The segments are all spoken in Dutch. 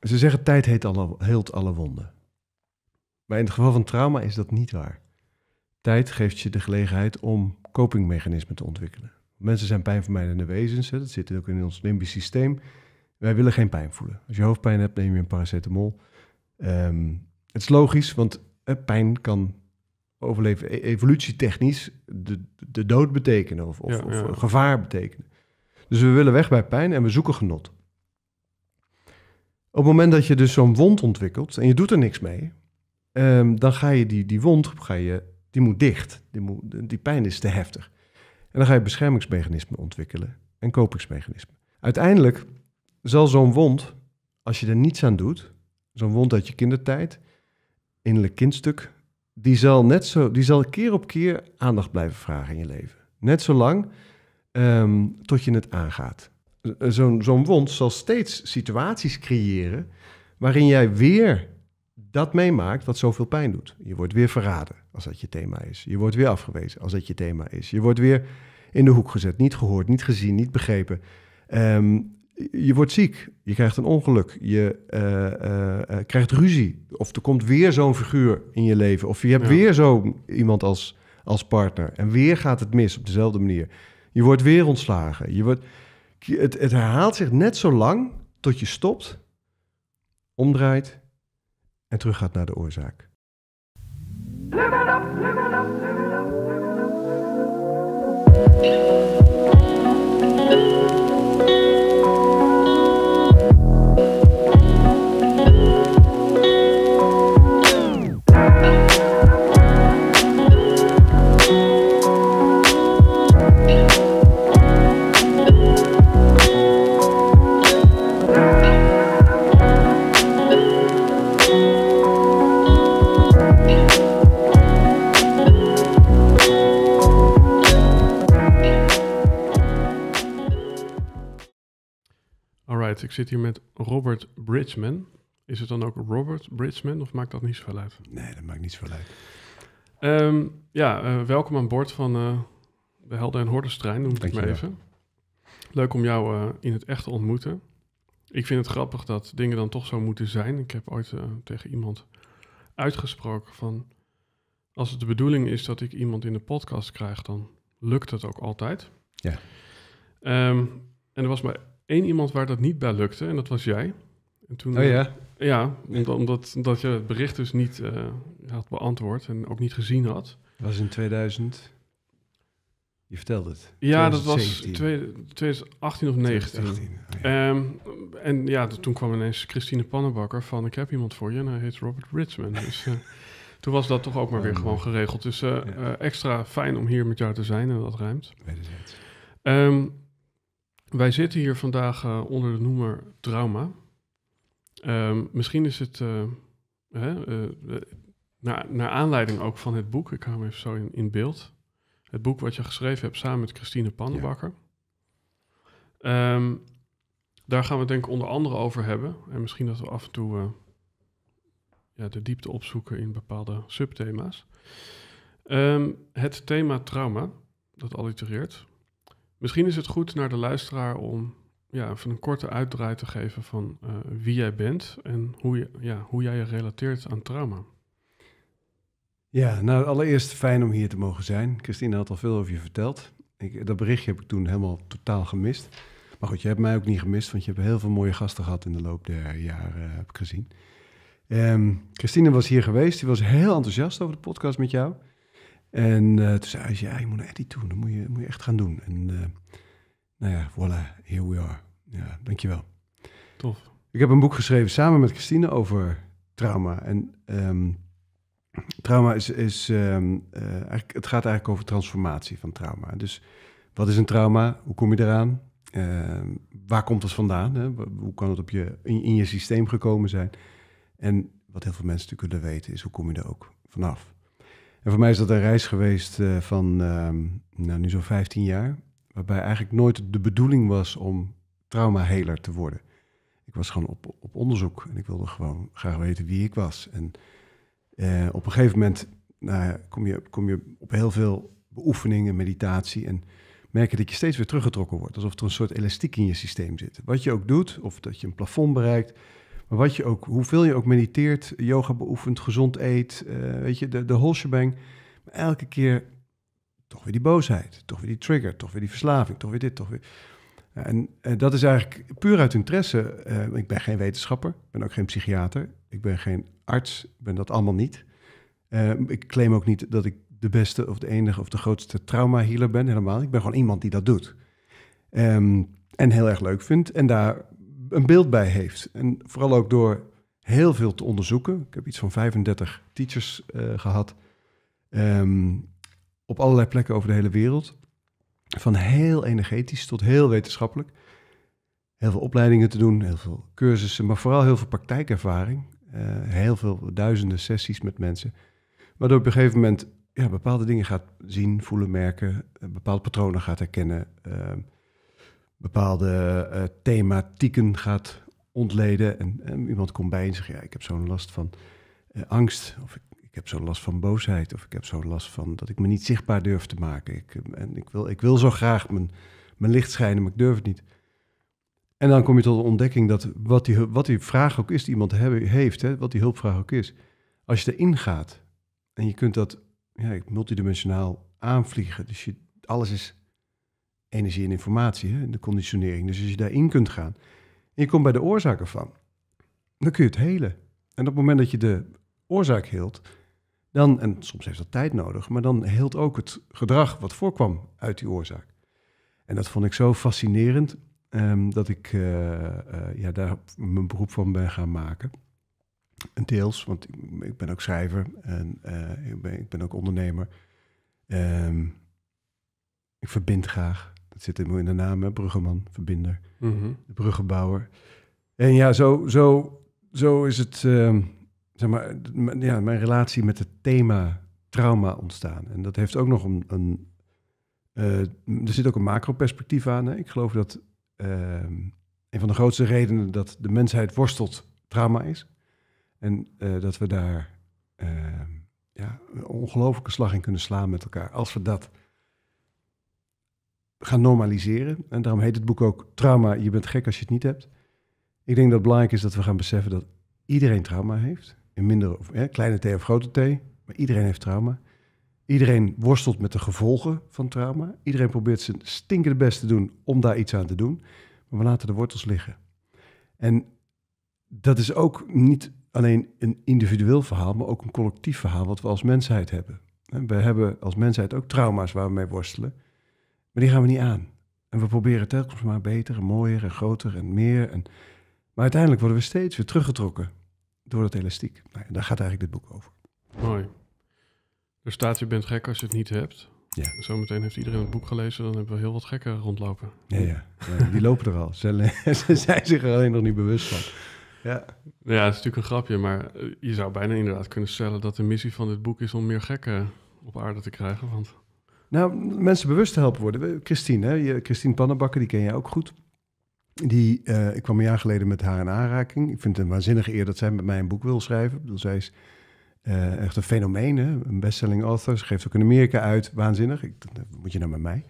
Ze zeggen tijd heet alle, heelt alle wonden. Maar in het geval van trauma is dat niet waar. Tijd geeft je de gelegenheid om copingmechanismen te ontwikkelen. Mensen zijn pijnvermijdende wezens, dat zit ook in ons limbisch systeem. Wij willen geen pijn voelen. Als je hoofdpijn hebt, neem je een paracetamol. Ehm, het is logisch, want pijn kan overleven, e-, evolutietechnisch de, de dood betekenen of, of gevaar betekenen. Dus we willen weg bij pijn en we zoeken genot. Op het moment dat je dus zo'n wond ontwikkelt en je doet er niks mee, ehm, dan ga je die, die wond, ga je, die moet dicht. Die, moet, die pijn is te heftig. En dan ga je beschermingsmechanismen ontwikkelen en kopingsmechanismen. Uiteindelijk zal zo'n wond, als je er niets aan doet, zo'n wond uit je kindertijd, innerlijk kindstuk, die zal, net zo, die zal keer op keer aandacht blijven vragen in je leven. Net zolang um, tot je het aangaat zo'n wond zal steeds situaties creëren waarin jij weer dat meemaakt wat zoveel pijn doet. Je wordt weer verraden als dat je thema is. Je wordt weer afgewezen als dat je thema is. Je wordt weer in de hoek gezet, niet gehoord, niet gezien, niet begrepen. Ehm, je wordt ziek, je krijgt een ongeluk, je eh, eh, eh, krijgt ruzie. Of er komt weer zo'n figuur in je leven. Of je hebt weer zo iemand als, als partner. En weer gaat het mis op dezelfde manier. Je wordt weer ontslagen. Je wordt, het, het herhaalt zich net zo lang tot je stopt, omdraait en terug gaat naar de oorzaak. Ik zit hier met Robert Bridgman. Is het dan ook Robert Bridgman of maakt dat niet zoveel uit? Nee, dat maakt niet zoveel uit. Ehm, ja, eh, welkom aan boord van eh, de Helden en Hordestrein, noem ik het maar even. Leuk om jou eh, in het echt te ontmoeten. Ik vind het grappig dat dingen dan toch zo moeten zijn. Ik heb ooit tegen iemand uitgesproken van... als het de bedoeling is dat ik iemand in de podcast krijg... dan lukt dat ook altijd. Ja. Ehm, en er was maar één iemand waar dat niet bij lukte en dat was jij. En toen, oh ja? Eh, ja, omdat, omdat, je het bericht dus niet eh, had beantwoord en ook niet gezien had. Dat was in 2000. Je vertelde het. Ja, dat was 2018 of 19. 2018, ehm, en ja, toen kwam ineens Christine Pannenbakker van... ik heb iemand voor je en hij heet Robert Richman. dus eh, toen was dat toch ook maar weer oh, gewoon geregeld. Dus extra fijn om hier met jou te zijn en dat ruimt. Um, wij zitten hier vandaag eh, onder de noemer trauma. Ehm, misschien is het eh, hè, eh, naar, naar, aanleiding ook van het boek, ik hou hem even zo in, beeld. Het boek wat je geschreven hebt samen met Christine Pannenbakker. Ehm, daar gaan we het denk ik onder andere over hebben. En misschien dat we af en toe ja, de diepte opzoeken in bepaalde subthema's. Ehm, het thema trauma, dat allitereert. Misschien is het goed naar de luisteraar om ja, even een korte uitdraai te geven van eh, wie jij bent en hoe, je, ja, hoe jij je relateert aan trauma. Ja, nou allereerst fijn om hier te mogen zijn. Christine had al veel over je verteld. Ik, dat berichtje heb ik toen helemaal totaal gemist. Maar goed, je hebt mij ook niet gemist, want je hebt heel veel mooie gasten gehad in de loop der jaren, heb ik gezien. Ehm, Christine was hier geweest, die was heel enthousiast over de podcast met jou. En eh, toen zei hij, ja, je moet naar Eddie doen. Dat moet je, moet je echt gaan doen. En eh, nou ja, voila, here we are. Ja, dankjewel. Tof. Ik heb een boek geschreven samen met Christine over trauma. En ehm, trauma is, is ehm, eh, eigenlijk, het gaat eigenlijk over transformatie van trauma. Dus wat is een trauma? Hoe kom je eraan? Ehm, waar komt het vandaan? Hè? Hoe kan het op je, in, in je systeem gekomen zijn? En wat heel veel mensen natuurlijk willen weten is, hoe kom je er ook vanaf? En voor mij is dat een reis geweest eh, van ehm, nou, nu zo'n 15 jaar, waarbij eigenlijk nooit de bedoeling was om traumaheler te worden. Ik was gewoon op, op onderzoek en ik wilde gewoon graag weten wie ik was. En eh, op een gegeven moment nou, kom, je, kom je op heel veel beoefeningen, meditatie en merk je dat je steeds weer teruggetrokken wordt. Alsof er een soort elastiek in je systeem zit. Wat je ook doet, of dat je een plafond bereikt, maar wat je ook, hoeveel je ook mediteert, yoga beoefent, gezond eet, eh, weet je, de, de whole Maar elke keer toch weer die boosheid, toch weer die trigger, toch weer die verslaving, toch weer dit, toch weer... En, dat is eigenlijk puur uit interesse. Eh, ik ben geen wetenschapper, ik ben ook geen psychiater, ik ben geen arts, ik ben dat allemaal niet. Eh, ik claim ook niet dat ik de beste of de enige of de grootste trauma healer ben, helemaal. Ik ben gewoon iemand die dat doet. Ehm, en heel erg leuk vindt en daar een beeld bij heeft. En vooral ook door heel veel te onderzoeken. Ik heb iets van 35 teachers eh, gehad. Ehm, op allerlei plekken over de hele wereld. Van heel energetisch tot heel wetenschappelijk. Heel veel opleidingen te doen, heel veel cursussen, maar vooral heel veel praktijkervaring. Eh, heel veel duizenden sessies met mensen. Waardoor op een gegeven moment ja, bepaalde dingen gaat zien, voelen, merken. Eh, bepaalde patronen gaat herkennen. Ehm, bepaalde eh, thematieken gaat ontleden. En, iemand komt bij en zegt: ja, Ik heb zo'n last van eh, angst. Of ik, heb zo'n last van boosheid. Of ik heb zo'n last van dat ik me niet zichtbaar durf te maken. Ik, eh, en ik wil, ik wil zo graag mijn, mijn licht schijnen, maar ik durf het niet. En dan kom je tot de ontdekking dat wat die, wat die vraag ook is, die iemand heeft, hè, wat die hulpvraag ook is, als je erin gaat en je kunt dat ja, multidimensionaal aanvliegen, dus je, alles is energie en informatie, de conditionering. Dus als je daarin kunt gaan en je komt bij de oorzaken van. dan kun je het helen. En op het moment dat je de oorzaak hield, dan, en soms heeft dat tijd nodig, maar dan heelt ook het gedrag wat voorkwam uit die oorzaak. En dat vond ik zo fascinerend ehm, dat ik eh, eh, ja, daar mijn beroep van ben gaan maken. En deels, want ik ben ook schrijver en eh, ik, ben, ik, ben, ook ondernemer. Ehm, ik verbind graag. Het zit in de naam, hè? verbinder, mm de bruggenbouwer. En ja, zo, zo, zo is het, ehm, zeg maar, ja, mijn relatie met het thema trauma ontstaan. En dat heeft ook nog een, een eh, er zit ook een macro-perspectief aan. Ik geloof dat ehm, een van de grootste redenen dat de mensheid worstelt trauma is. En eh, dat we daar ehm, ja, een ongelofelijke slag in kunnen slaan met elkaar. Als we dat gaan normaliseren. En daarom heet het boek ook Trauma, je bent gek als je het niet hebt. Ik denk dat het belangrijk is dat we gaan beseffen dat iedereen trauma heeft. In mindere of, kleine t of grote t, maar iedereen heeft trauma. Iedereen worstelt met de gevolgen van trauma. Iedereen probeert zijn stinkende best te doen om daar iets aan te doen. Maar we laten de wortels liggen. En dat is ook niet alleen een individueel verhaal, maar ook een collectief verhaal wat we als mensheid hebben. We hebben als mensheid ook trauma's waar we mee worstelen. Maar die gaan we niet aan. En we proberen telkens maar beter en mooier en groter en meer. En... Maar uiteindelijk worden we steeds weer teruggetrokken door dat elastiek. Nou daar gaat eigenlijk dit boek over. Mooi. Er staat, je bent gek als je het niet hebt. Ja. Zometeen heeft iedereen het boek gelezen, dan hebben we heel wat gekken rondlopen. Ja, ja. die lopen er al. Ze, zijn zich er alleen nog niet bewust van. Ja. ja, het is natuurlijk een grapje, maar eh, je zou bijna inderdaad kunnen stellen dat de missie van dit boek is om meer gekken op aarde te krijgen. Want nou, mensen bewust te helpen worden. Christine, hè? Christine Pannenbakker, die ken jij ook goed. Die, eh, ik kwam een jaar geleden met haar in aanraking. Ik vind het een waanzinnige eer dat zij met mij een boek wil schrijven. Bedoel, zij is eh, echt een fenomeen, hè? een bestselling author. Ze geeft ook in Amerika uit, waanzinnig. Ik, nou, moet je nou met mij.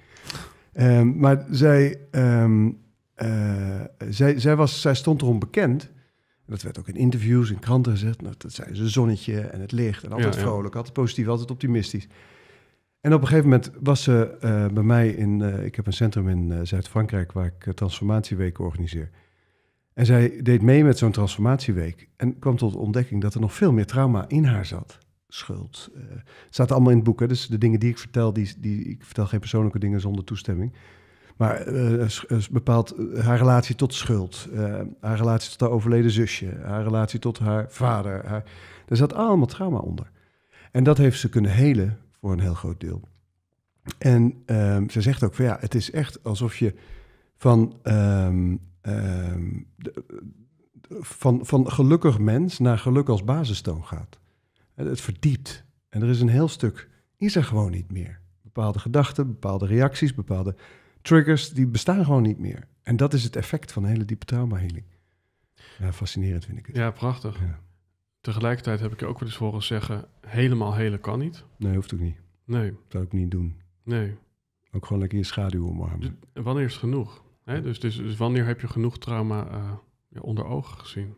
Ehm, maar zij, ehm, eh, zij, zij, was, zij stond erom bekend. Dat werd ook in interviews, in kranten gezegd. Nou, dat zijn ze zonnetje en het licht. En altijd vrolijk, altijd positief, altijd optimistisch. En op een gegeven moment was ze eh, bij mij in. Eh, ik heb een centrum in eh, Zuid-Frankrijk waar ik transformatieweken organiseer. En zij deed mee met zo'n transformatieweek. En kwam tot de ontdekking dat er nog veel meer trauma in haar zat. Schuld. het staat allemaal in het boek. Dus de dingen die ik vertel, die, die, ik vertel geen persoonlijke dingen zonder toestemming. Maar bepaalt haar relatie tot schuld, haar relatie tot haar overleden zusje, haar relatie tot haar vader. Haar, er zat allemaal trauma onder. En dat heeft ze kunnen helen voor een heel groot deel. En um, ze zegt ook van ja, het is echt alsof je van, ehm, ehm, van, van gelukkig mens naar geluk als basistoon gaat. het verdiept. En er is een heel stuk, is er gewoon niet meer. Bepaalde gedachten, bepaalde reacties, bepaalde triggers, die bestaan gewoon niet meer. En dat is het effect van een hele diepe traumaheling. Ja, fascinerend vind ik het. Ja, prachtig. Ja. Tegelijkertijd heb ik je ook wel eens horen zeggen, helemaal hele kan niet. Nee, hoeft ook niet. Nee. Dat zou ik niet doen. Nee. Ook gewoon lekker je schaduw omarmen. Dus, wanneer is het genoeg? Hè? Dus, dus, dus, wanneer heb je genoeg trauma eh, onder ogen gezien?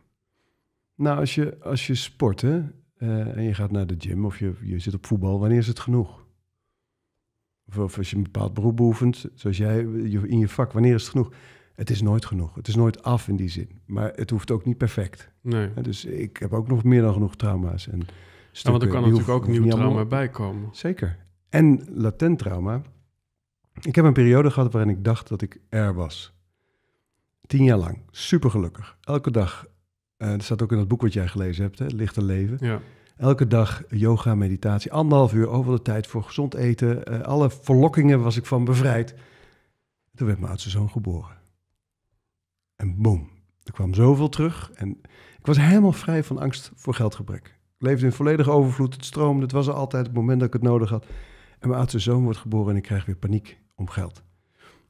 Nou, als je, als je sport hè, eh, en je gaat naar de gym of je, je zit op voetbal, wanneer is het genoeg? Of, of als je een bepaald beroep beoefent, zoals jij in je vak, wanneer is het genoeg? het is nooit genoeg. Het is nooit af in die zin. Maar het hoeft ook niet perfect. Nee. dus ik heb ook nog meer dan genoeg trauma's. En ja, want er kan natuurlijk ook nieuw trauma bij komen. Zeker. En latent trauma. Ik heb een periode gehad waarin ik dacht dat ik er was. Tien jaar lang. Super gelukkig. Elke dag. Uh, staat ook in dat boek wat jij gelezen hebt, hè? Lichter Leven. Ja. Elke dag yoga, meditatie. Anderhalf uur over de tijd voor gezond eten. Eh, alle verlokkingen was ik van bevrijd. Toen werd mijn oudste zoon geboren. En boom, er kwam zoveel terug. En ik was helemaal vrij van angst voor geldgebrek. Ik leefde in volledige overvloed, het stroomde, het was er altijd het moment dat ik het nodig had. En mijn oudste zoon wordt geboren en ik krijg weer paniek om geld.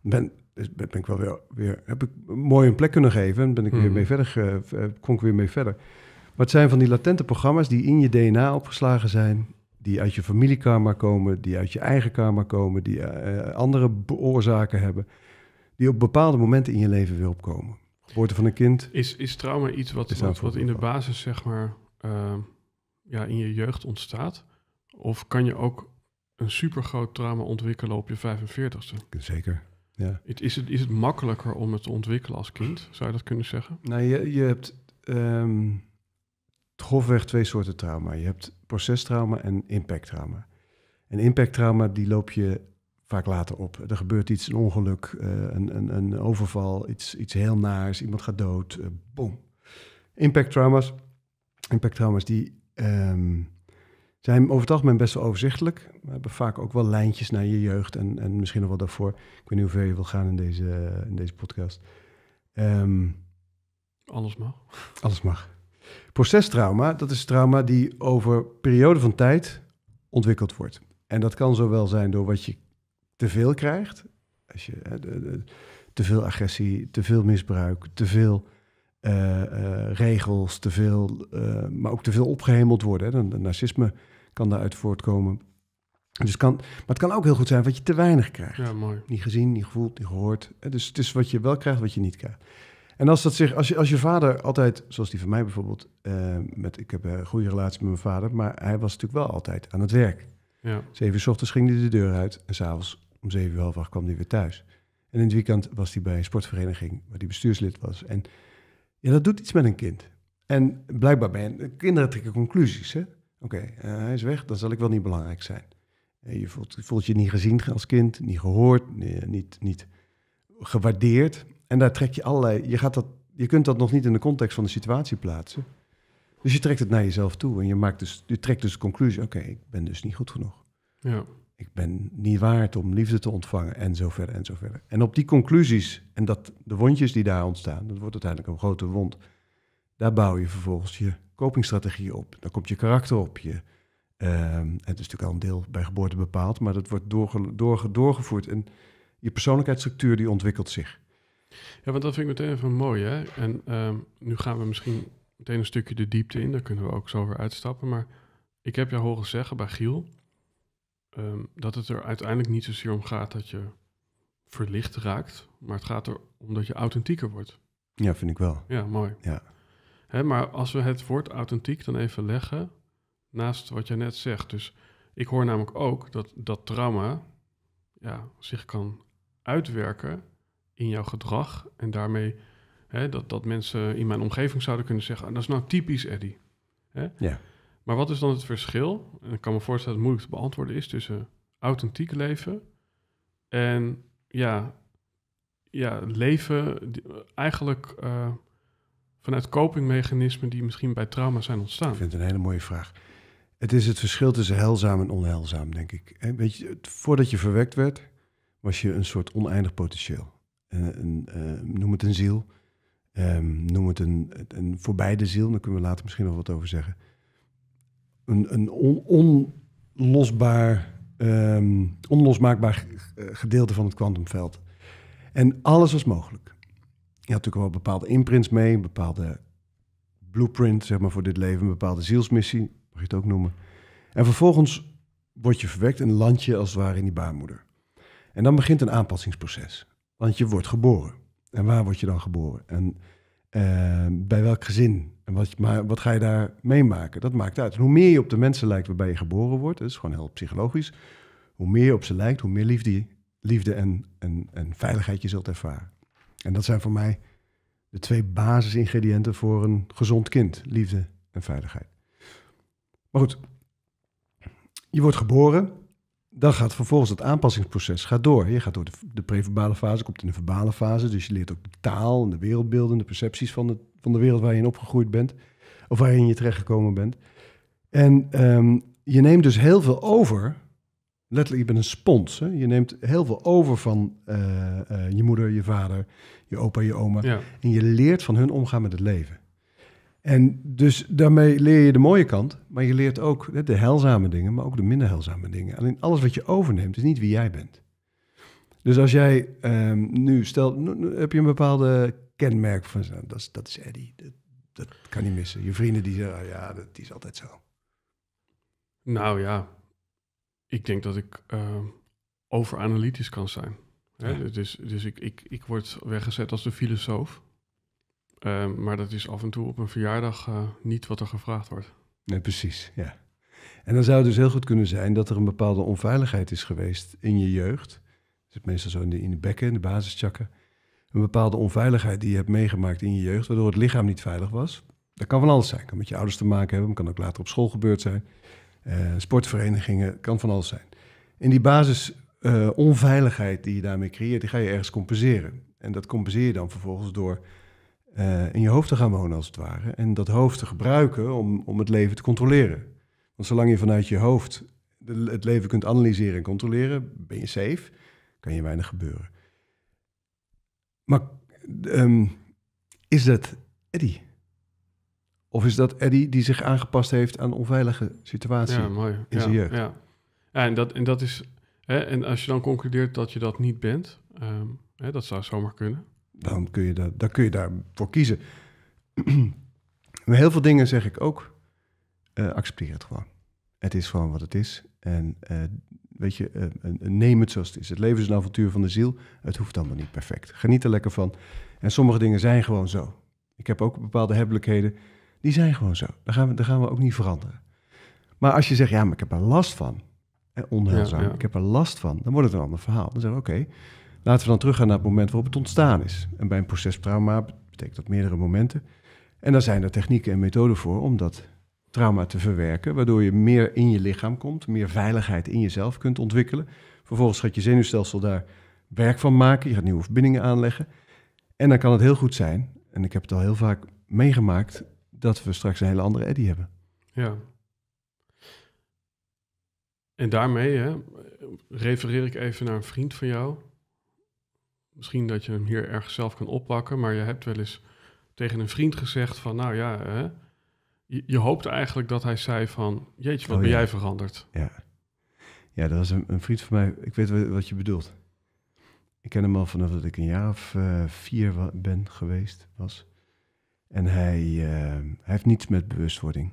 Ben, dus ben ik wel weer, weer, heb ik mooi een plek kunnen geven en ben ik weer mhm. mee verder, eh, kon ik weer mee verder. Maar het zijn van die latente programma's die in je DNA opgeslagen zijn, die uit je familiekarma komen, die uit je eigen karma komen, die eh, eh, andere oorzaken hebben, die op bepaalde momenten in je leven weer opkomen. Geboorte van een kind. Is, is trauma iets wat, wat, in de basis, zeg maar, ehm, ja, in je jeugd ontstaat? Of kan je ook een supergroot trauma ontwikkelen op je 45 e Zeker. Ja. is, het, is het makkelijker om het te ontwikkelen als kind? Zou je dat kunnen zeggen? Nee nou, je, je hebt um, grofweg twee soorten trauma. Je hebt procestrauma en impacttrauma. En impacttrauma die loop je vaak later op. Er gebeurt iets, een ongeluk, eh, een, een, een overval, iets, iets heel naars, iemand gaat dood, eh, boom. Impact trauma's. Impact trauma's die ehm, zijn over het algemeen best wel overzichtelijk. We hebben vaak ook wel lijntjes naar je jeugd en, en misschien nog wel daarvoor. Ik weet niet hoe ver je wil gaan in deze, in deze podcast. Ehm, alles mag. Alles mag. Procestrauma, dat is trauma die over perioden van tijd ontwikkeld wordt. En dat kan zowel zijn door wat je te veel krijgt, als je hè, de, de, te veel agressie, te veel misbruik, te veel eh, eh, regels, te veel, eh, maar ook te veel opgehemeld worden. Hè. Dan, de narcisme kan daaruit voortkomen. Dus kan, maar het kan ook heel goed zijn wat je te weinig krijgt. Ja, mooi. Niet gezien, niet gevoeld, niet gehoord. Dus het is wat je wel krijgt, wat je niet krijgt. En als, dat zich, als, je, als je vader altijd, zoals die van mij bijvoorbeeld, met, ik heb een goede relatie met mijn vader, maar hij was natuurlijk wel altijd aan het werk. Ja. Zeven uur ochtends ging hij de deur uit en s'avonds om zeven uur, half acht kwam hij weer thuis. En in het weekend was hij bij een sportvereniging waar hij bestuurslid was. En ja, dat doet iets met een kind. En blijkbaar je kinderen trekken conclusies. Oké, eh, hij is weg, dan zal ik wel niet belangrijk zijn. En eh, je voelt, je niet gezien als kind, niet gehoord, niet, niet gewaardeerd. En daar trek je allerlei. Je, gaat dat, je kunt dat nog niet in de context van de situatie plaatsen. Dus je trekt het naar jezelf toe en je, maakt dus, je trekt dus de conclusie: oké, ik ben dus niet goed genoeg. Ja ik ben niet waard om liefde te ontvangen en zo verder en zo verder. En op die conclusies en dat, de wondjes die daar ontstaan, dat wordt uiteindelijk een grote wond, daar bouw je vervolgens je kopingsstrategie op. Dan komt je karakter op je. Ehm, het is natuurlijk al een deel bij geboorte bepaald, maar dat wordt doorgevoerd. En je persoonlijkheidsstructuur die ontwikkelt zich. Ja, want dat vind ik meteen even mooi. Hè? En ehm, nu gaan we misschien meteen een stukje de diepte in. Daar kunnen we ook zo weer uitstappen. Maar ik heb jou horen zeggen bij Giel Ehm, dat het er uiteindelijk niet zozeer om gaat dat je verlicht raakt, maar het gaat erom dat je authentieker wordt. Ja, vind ik wel. Ja, mooi. Ja. Hè, maar als we het woord authentiek dan even leggen naast wat jij net zegt. Dus ik hoor namelijk ook dat dat trauma ja, zich kan uitwerken in jouw gedrag en daarmee dat, dat mensen in mijn omgeving zouden kunnen zeggen, ah, dat is nou typisch Eddie. Ja. Maar wat is dan het verschil? En ik kan me voorstellen dat het moeilijk te beantwoorden is tussen authentiek leven en ja, ja leven eigenlijk uh, vanuit copingmechanismen die misschien bij trauma zijn ontstaan. Ik vind het een hele mooie vraag. Het is het verschil tussen heilzaam en onheilzaam, denk ik. En weet je, voordat je verwekt werd, was je een soort oneindig potentieel. Eh, een, eh, noem het een ziel, ehm, noem het een, een voorbij de ziel, daar kunnen we later misschien nog wat over zeggen een, een onlosbaar, um, onlosmaakbaar eh, gedeelte van het kwantumveld. En alles was mogelijk. Je had natuurlijk wel bepaalde imprints mee, een bepaalde blueprint zeg maar, voor dit leven, een bepaalde zielsmissie, mag je het ook noemen. En vervolgens word je verwekt en land je als het ware in die baarmoeder. En dan begint een aanpassingsproces, want je wordt geboren. En waar word je dan geboren? En ehm, bij welk gezin wat, maar wat ga je daar meemaken? Dat maakt uit. En hoe meer je op de mensen lijkt waarbij je geboren wordt, dat is gewoon heel psychologisch. Hoe meer je op ze lijkt, hoe meer liefde, liefde en, en, en veiligheid je zult ervaren. En dat zijn voor mij de twee basisingrediënten voor een gezond kind: liefde en veiligheid. Maar goed, je wordt geboren dan gaat vervolgens het aanpassingsproces gaat door. Je gaat door de, de preverbale fase, komt in de verbale fase. Dus je leert ook de taal en de wereldbeelden, de percepties van de, van de wereld waar je in opgegroeid bent. Of waarin je terecht gekomen bent. En ehm, je neemt dus heel veel over. Letterlijk, je bent een spons. Hè? Je neemt heel veel over van eh, eh, je moeder, je vader, je opa, je oma. En je leert van hun omgaan met het leven. En dus daarmee leer je de mooie kant, maar je leert ook de heilzame dingen, maar ook de minder heilzame dingen. Alleen alles wat je overneemt is niet wie jij bent. Dus als jij ehm, nu, stelt, heb je een bepaalde kenmerk van, nou, dat, is, dat is Eddie, dat, kan niet missen. Je vrienden die zeggen, ah, ja, dat die is altijd zo. Nou ja, ik denk dat ik ehm, overanalytisch kan zijn. Hè? Dus, dus ik, ik, ik word weggezet als de filosoof. Ehm, maar dat is af en toe op een verjaardag eh, niet wat er gevraagd wordt. Nee, precies, ja. En dan zou het dus heel goed kunnen zijn dat er een bepaalde onveiligheid is geweest in je jeugd. Dat dus zit meestal zo in de, in de bekken, in de basischakken. Een bepaalde onveiligheid die je hebt meegemaakt in je jeugd, waardoor het lichaam niet veilig was. Dat kan van alles zijn. Kan met je ouders te maken hebben, kan ook later op school gebeurd zijn. Uh, sportverenigingen, kan van alles zijn. En die basisonveiligheid eh, die je daarmee creëert, die ga je ergens compenseren. En dat compenseer je dan vervolgens door eh, in je hoofd te gaan wonen als het ware. En dat hoofd te gebruiken om, om het leven te controleren. Want zolang je vanuit je hoofd het leven kunt analyseren en controleren, ben je safe, kan je weinig gebeuren. Maar ehm, is dat Eddie? Of is dat Eddie die zich aangepast heeft aan onveilige situaties ja, mooi. in ja, zijn jeugd? Ja. ja, en, dat, en dat is. Hè, en als je dan concludeert dat je dat niet bent, ehm, hè, dat zou zomaar kunnen dan kun je, dat, dan kun je daarvoor kiezen. maar heel veel dingen zeg ik ook, eh, accepteer het gewoon. Het is gewoon wat het is. En eh, weet je, eh, neem het zoals het is. Het leven is een avontuur van de ziel. Het hoeft allemaal niet perfect. Geniet er lekker van. En sommige dingen zijn gewoon zo. Ik heb ook bepaalde hebbelijkheden. Die zijn gewoon zo. Daar gaan we, daar gaan we ook niet veranderen. Maar als je zegt, ja, maar ik heb er last van. onheilzaam, ik heb er last van. Dan wordt het een ander verhaal. Dan zeggen we, oké, Laten we dan teruggaan naar het moment waarop het ontstaan is. En bij een procestrauma betekent dat meerdere momenten. En daar zijn er technieken en methoden voor om dat trauma te verwerken, waardoor je meer in je lichaam komt, meer veiligheid in jezelf kunt ontwikkelen. Vervolgens gaat je zenuwstelsel daar werk van maken, je gaat nieuwe verbindingen aanleggen. En dan kan het heel goed zijn, en ik heb het al heel vaak meegemaakt, dat we straks een hele andere eddy hebben. Ja. En daarmee hè, refereer ik even naar een vriend van jou, misschien dat je hem hier ergens zelf kan oppakken, maar je hebt wel eens tegen een vriend gezegd van, nou ja, hè, je, je, hoopt eigenlijk dat hij zei van, jeetje, wat oh ben jij veranderd? Ja. ja, dat was een, een, vriend van mij, ik weet wat je bedoelt. Ik ken hem al vanaf dat ik een jaar of uh, vier ben geweest, was. En eh, hij, heeft niets met bewustwording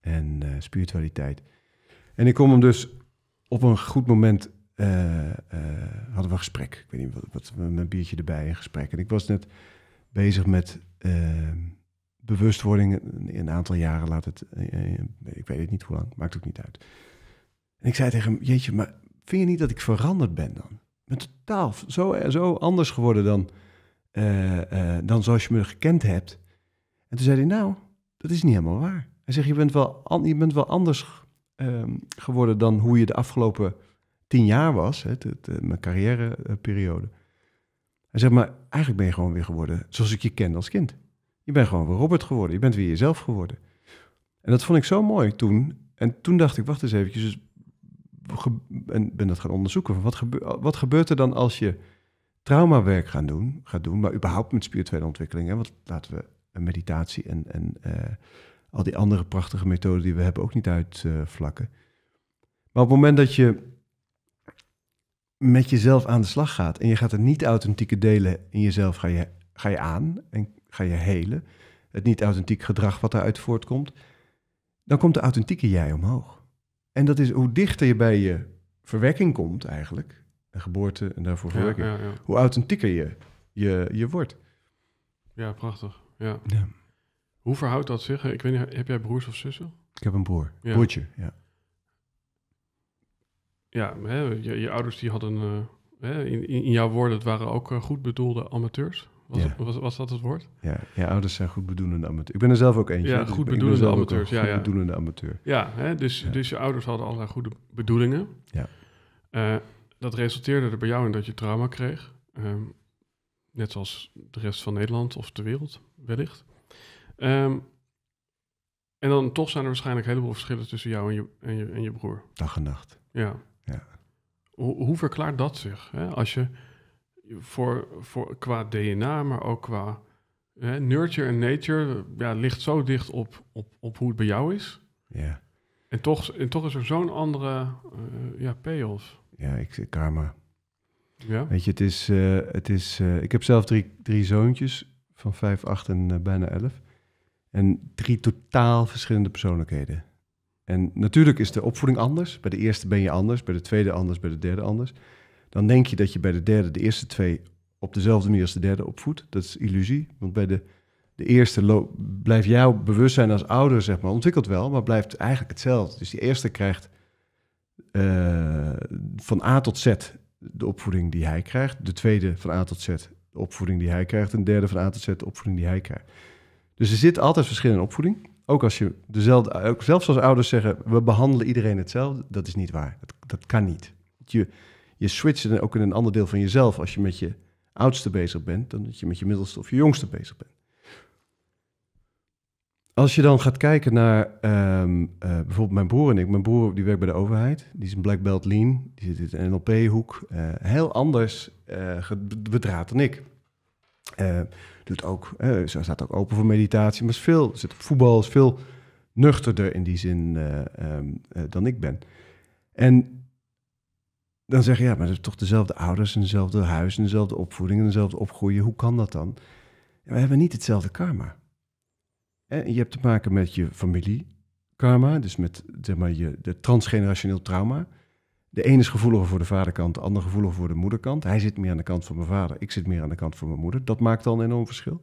en eh, spiritualiteit. En ik kom hem dus op een goed moment eh, eh, hadden we een gesprek. Ik weet niet wat, wat een biertje erbij, een gesprek. En ik was net bezig met ehm, bewustwording. Een aantal jaren laat het, eh, ik weet het niet hoe lang, maakt ook niet uit. En ik zei tegen hem, jeetje, maar vind je niet dat ik veranderd ben dan? Ben totaal zo, zo anders geworden dan, dan zoals je me gekend hebt. En toen zei hij, nou, dat is niet helemaal waar. Hij zegt, je bent wel, je bent wel anders ehm, geworden dan hoe je de afgelopen tien jaar was, hè, mijn carrièreperiode. Eh, Hij zegt, maar eigenlijk ben je gewoon weer geworden zoals ik je ken als kind. Je bent gewoon weer Robert geworden, je bent weer jezelf geworden. En dat vond ik zo mooi toen. En toen dacht ik, wacht eens eventjes, dus en ben dat gaan onderzoeken. wat, gebeurt, er dan als je traumawerk gaat doen, gaat doen, maar überhaupt met spirituele ontwikkeling? Want laten we meditatie en, en eh, al die andere prachtige methoden die we hebben ook niet uitvlakken. maar op het moment dat je met jezelf aan de slag gaat. En je gaat het niet-authentieke delen in jezelf ga je, ga je aan en ga je helen. Het niet-authentiek gedrag wat daaruit voortkomt. Dan komt de authentieke jij omhoog. En dat is hoe dichter je bij je verwerking komt eigenlijk. Een geboorte en daarvoor verwerking Hoe authentieker je, je, je wordt. Ja, prachtig. Ja. Hoe verhoudt dat zich? Ik weet niet, heb jij broers of zussen? Ik heb een broer. Broertje, ja ja, hè, je, je, ouders die hadden, uh, hè, in, in, jouw woorden, het waren ook eh, goed bedoelde amateurs. Was, was, dat het woord? Ja, ja, ouders zijn goedbedoelende amateurs. Ik ben er zelf ook eentje. Ja, dus goedbedoelende amateurs. Ja, goedbedoelende amateur. Ja, hè, dus, dus je ouders hadden allerlei goede bedoelingen. Ja. Eh, dat resulteerde er bij jou in dat je trauma kreeg. Ehm, net zoals de rest van Nederland of de wereld, wellicht. Ehm, en dan toch zijn er waarschijnlijk heleboel verschillen tussen jou en je, en je, en je broer. Dag en nacht. Ja. Ja. Hoe, verklaart dat zich? Hè? Als je voor, voor, qua DNA, maar ook qua hè, nurture en nature, ja, ligt zo dicht op, op, op hoe het bij jou is. Ja. En toch, toch is er zo'n andere uh, ja, payoff. Ja, ik, karma. Ja. Weet je, het is, eh, het is eh, ik heb zelf drie, drie zoontjes van vijf, acht en bijna elf. En drie totaal verschillende persoonlijkheden. En natuurlijk is de opvoeding anders. Bij de eerste ben je anders, bij de tweede anders, bij de derde anders. Dan denk je dat je bij de derde de eerste twee op dezelfde manier als de derde opvoedt. Dat is illusie, want bij de, de eerste blijft jouw bewustzijn als ouder, zeg maar, ontwikkelt wel, maar blijft eigenlijk hetzelfde. Dus die eerste krijgt eh, van A tot Z de opvoeding die hij krijgt. De tweede van A tot Z de opvoeding die hij krijgt. En de derde van A tot Z de opvoeding die hij krijgt. Dus er zit altijd verschillende opvoeding ook als je dezelfde, ook zelfs als ouders zeggen, we behandelen iedereen hetzelfde, dat is niet waar. Dat, dat kan niet. Je, je switcht ook in een ander deel van jezelf als je met je oudste bezig bent, dan dat je met je middelste of je jongste bezig bent. Als je dan gaat kijken naar ehm, eh, bijvoorbeeld mijn broer en ik. Mijn broer die werkt bij de overheid. Die is een black belt lean. Die zit in een NLP-hoek. Eh, heel anders uh, bedraad dan ik doet ook, eh, ze staat ook open voor meditatie. Maar is veel, zit op voetbal, is veel nuchterder in die zin eh, ehm, eh, dan ik ben. En dan zeg je, ja, maar toch dezelfde ouders, en dezelfde huis, en dezelfde opvoeding, en dezelfde opgroeien. Hoe kan dat dan? We hebben niet hetzelfde karma. En je hebt te maken met je familie karma, dus met zeg maar, je, de transgenerationeel trauma. De ene is gevoeliger voor de vaderkant, de ander gevoeliger voor de moederkant. Hij zit meer aan de kant van mijn vader, ik zit meer aan de kant van mijn moeder. Dat maakt al een enorm verschil.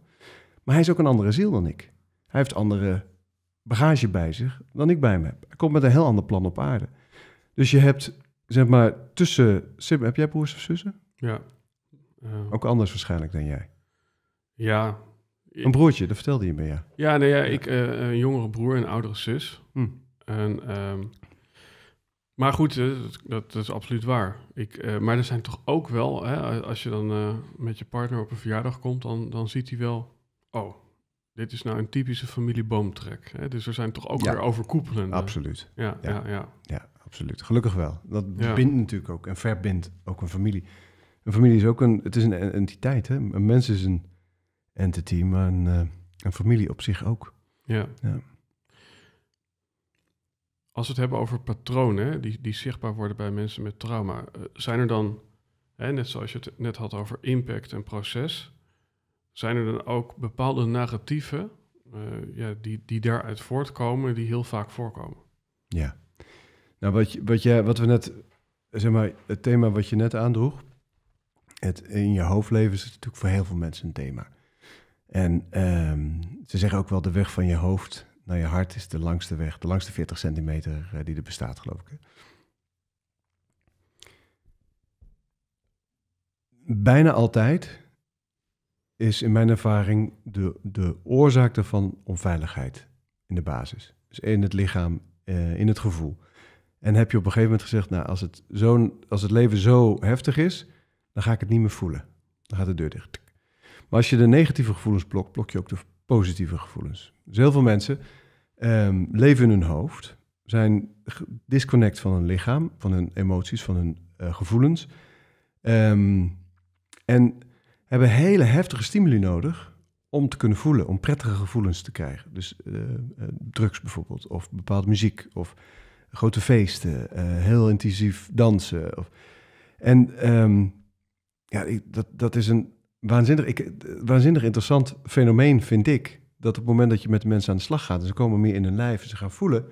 Maar hij is ook een andere ziel dan ik. Hij heeft andere bagage bij zich dan ik bij hem heb. Hij komt met een heel ander plan op aarde. Dus je hebt, zeg maar, tussen... Sim, heb jij broers of zussen? Ja. Eh, ook anders waarschijnlijk dan jij. Ja. een broertje, dat vertelde je me, ja. Ja, nee, ja, ik eh, een jongere broer en een oudere zus. Hm. En ehm, maar goed, eh, dat, is absoluut waar. Ik, eh, maar er zijn toch ook wel, hè, als je dan eh, met je partner op een verjaardag komt, dan, dan ziet hij wel, oh, dit is nou een typische familieboomtrek. Hè? Dus er zijn toch ook weer overkoepelende. Absoluut. Ja, ja, ja. ja. absoluut. Gelukkig wel. Dat bindt natuurlijk ook en verbindt ook een familie. Een familie is ook een, het is een entiteit. Hè? Een mens is een entity, maar een, een familie op zich ook. Ja. ja. Als we het hebben over patronen die, die zichtbaar worden bij mensen met trauma, eh, zijn er dan, hè, net zoals je het net had over impact en proces, zijn er dan ook bepaalde narratieven eh, ja, die, die daaruit voortkomen, die heel vaak voorkomen? Ja. Nou, wat, wat, jij, wat we net, zeg maar, het thema wat je net aandroeg, het in je hoofdleven is is natuurlijk voor heel veel mensen een thema. En ehm, ze zeggen ook wel de weg van je hoofd naar je hart is de langste weg, de langste 40 centimeter eh, die er bestaat, geloof ik. Bijna altijd is in mijn ervaring de, de oorzaak daarvan onveiligheid in de basis. Dus in het lichaam, eh, in het gevoel. En heb je op een gegeven moment gezegd, nou, als het, zo, als het leven zo heftig is, dan ga ik het niet meer voelen. Dan gaat de deur dicht. Maar als je de negatieve gevoelens blokt, blok je ook de positieve gevoelens. Dus heel veel mensen ehm, leven in hun hoofd, zijn disconnect van hun lichaam, van hun emoties, van hun eh, gevoelens. Ehm, en hebben hele heftige stimuli nodig om te kunnen voelen, om prettige gevoelens te krijgen. Dus eh, eh, drugs bijvoorbeeld, of bepaalde muziek, of grote feesten, heel intensief dansen. Of... En ehm, ja, ik, dat, dat is een waanzinnig, ik, waanzinnig interessant fenomeen vind ik. Dat op het moment dat je met de mensen aan de slag gaat en ze komen meer in hun lijf en ze gaan voelen.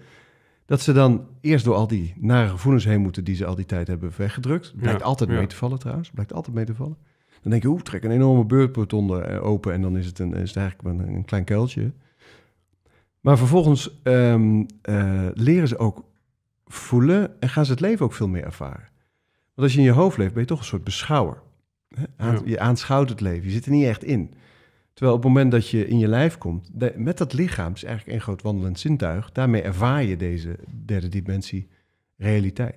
Dat ze dan eerst door al die nare gevoelens heen moeten die ze al die tijd hebben weggedrukt. Blijkt altijd mee te vallen trouwens. Blijkt altijd mee te vallen. Dan denk je, oeh, trek een enorme beurtpoort onder eh, open en dan is het, een, is het eigenlijk een, een klein kuiltje. Maar vervolgens ehm, eh, leren ze ook voelen en gaan ze het leven ook veel meer ervaren. Want als je in je hoofd leeft, ben je toch een soort beschouwer je aanschouwt het leven, je zit er niet echt in. Terwijl op het moment dat je in je lijf komt, met dat lichaam is eigenlijk één groot wandelend zintuig. Daarmee ervaar je deze derde dimensie realiteit.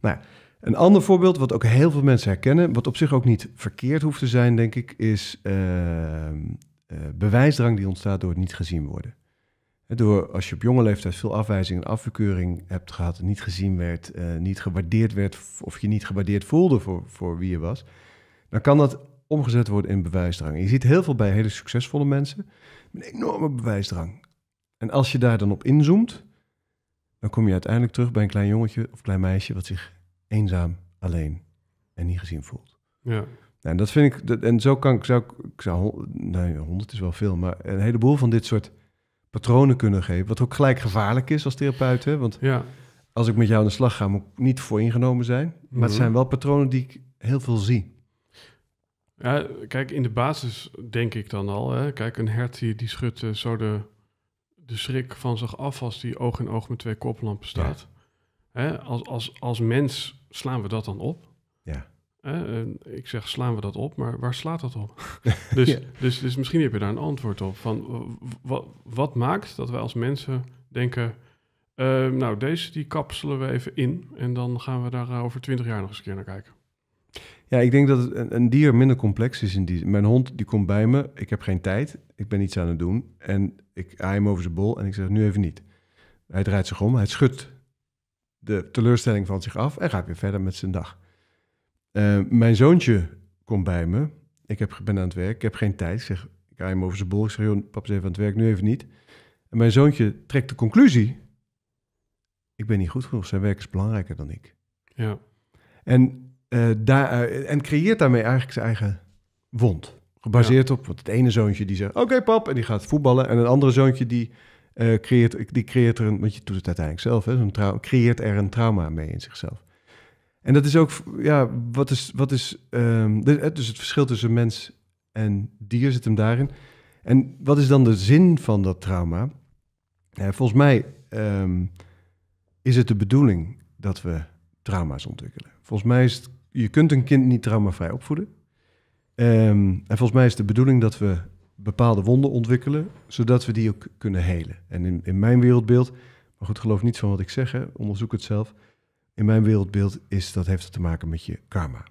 Nou, een ander voorbeeld wat ook heel veel mensen herkennen, wat op zich ook niet verkeerd hoeft te zijn, denk ik, is ehm, eh, bewijsdrang die ontstaat door het niet gezien worden. Door als je op jonge leeftijd veel afwijzing en afkeuring hebt gehad, niet gezien werd, eh, niet gewaardeerd werd of je niet gewaardeerd voelde voor, voor wie je was, dan kan dat omgezet worden in bewijsdrang. Je ziet heel veel bij hele succesvolle mensen een enorme bewijsdrang. En als je daar dan op inzoomt, dan kom je uiteindelijk terug bij een klein jongetje of klein meisje wat zich eenzaam, alleen en niet gezien voelt. Ja. Nou, en dat vind ik, en zo kan ik, zou ik, zou, nee, honderd is wel veel, maar een heleboel van dit soort patronen kunnen geven. Wat ook gelijk gevaarlijk is als therapeut, hè? Want ja. als ik met jou aan de slag ga, moet ik niet vooringenomen zijn. Maar het mhm. zijn wel patronen die ik heel veel zie. Ja, kijk, in de basis denk ik dan al. Hè. Kijk, een hert die, die schudt eh, zo de, de schrik van zich af als die oog in oog met twee koplampen staat. Hè, als, als, als mens slaan we dat dan op. Ja. Hè, eh, ik zeg slaan we dat op, maar waar slaat dat op? Dus, dus, dus, misschien heb je daar een antwoord op. Van, eh, wat, maakt dat wij als mensen denken... nou, deze die kapselen we even in en dan gaan we daar over twintig jaar nog eens een keer naar kijken. Ja, ik denk dat een, een, dier minder complex is in die Mijn hond die komt bij me, ik heb geen tijd, ik ben iets aan het doen. En ik haal hem over zijn bol en ik zeg nu even niet. Hij draait zich om, hij schudt de teleurstelling van zich af en gaat weer verder met zijn dag. Eh, mijn zoontje komt bij me, ik heb, ben aan het werk, ik heb geen tijd. Ik zeg, ik hem over zijn bol, ik zeg joh, is even aan het werk, nu even niet. En mijn zoontje trekt de conclusie, ik ben niet goed genoeg, zijn werk is belangrijker dan ik. Ja. En uh, daar, eh, en creëert daarmee eigenlijk zijn eigen wond. Gebaseerd op want het ene zoontje die zegt: Oké, pap, en die gaat voetballen. En een andere zoontje die, eh, creëert, die creëert er een, want je doet het uiteindelijk zelf, hè, zo'n creëert er een trauma mee in zichzelf. En dat is ook, ja, wat is, wat is ehm, dus het verschil tussen mens en dier zit hem daarin. En wat is dan de zin van dat trauma? volgens mij ehm, is het de bedoeling dat we trauma's ontwikkelen. Volgens mij is het je kunt een kind niet traumavrij opvoeden. Ehm, en volgens mij is de bedoeling dat we bepaalde wonden ontwikkelen, zodat we die ook kunnen helen. En in, in mijn wereldbeeld, maar goed, geloof niet van wat ik zeg, onderzoek het zelf. In mijn wereldbeeld is dat heeft te maken met je karma.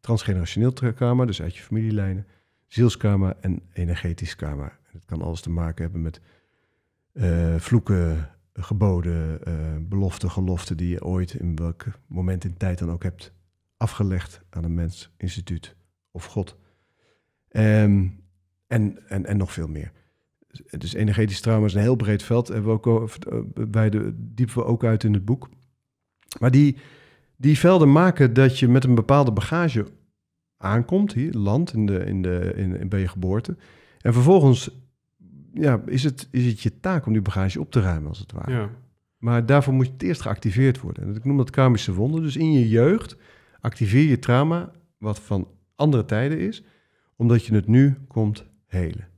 Transgenerationeel karma, dus uit je familielijnen, zielskarma en energetisch karma. Het kan alles te maken hebben met eh, vloeken, geboden, uh, beloften, geloften die je ooit in welk moment in tijd dan ook hebt afgelegd aan een mens, instituut of God. Ehm, en, en, en nog veel meer. Dus energetisch trauma is een heel breed veld. en we ook, bij eh, eh, de, diepen we ook uit in het boek. Maar die, die velden maken dat je met een bepaalde bagage aankomt, hier, land in de, in de, in, bij je geboorte. En vervolgens ja, is, het, is het je taak om die bagage op te ruimen, als het ware. Ja. Maar daarvoor moet je het eerst geactiveerd worden. En ik noem dat karmische wonden. Dus in je jeugd activeer je trauma, wat van andere tijden is, omdat je het nu komt helen.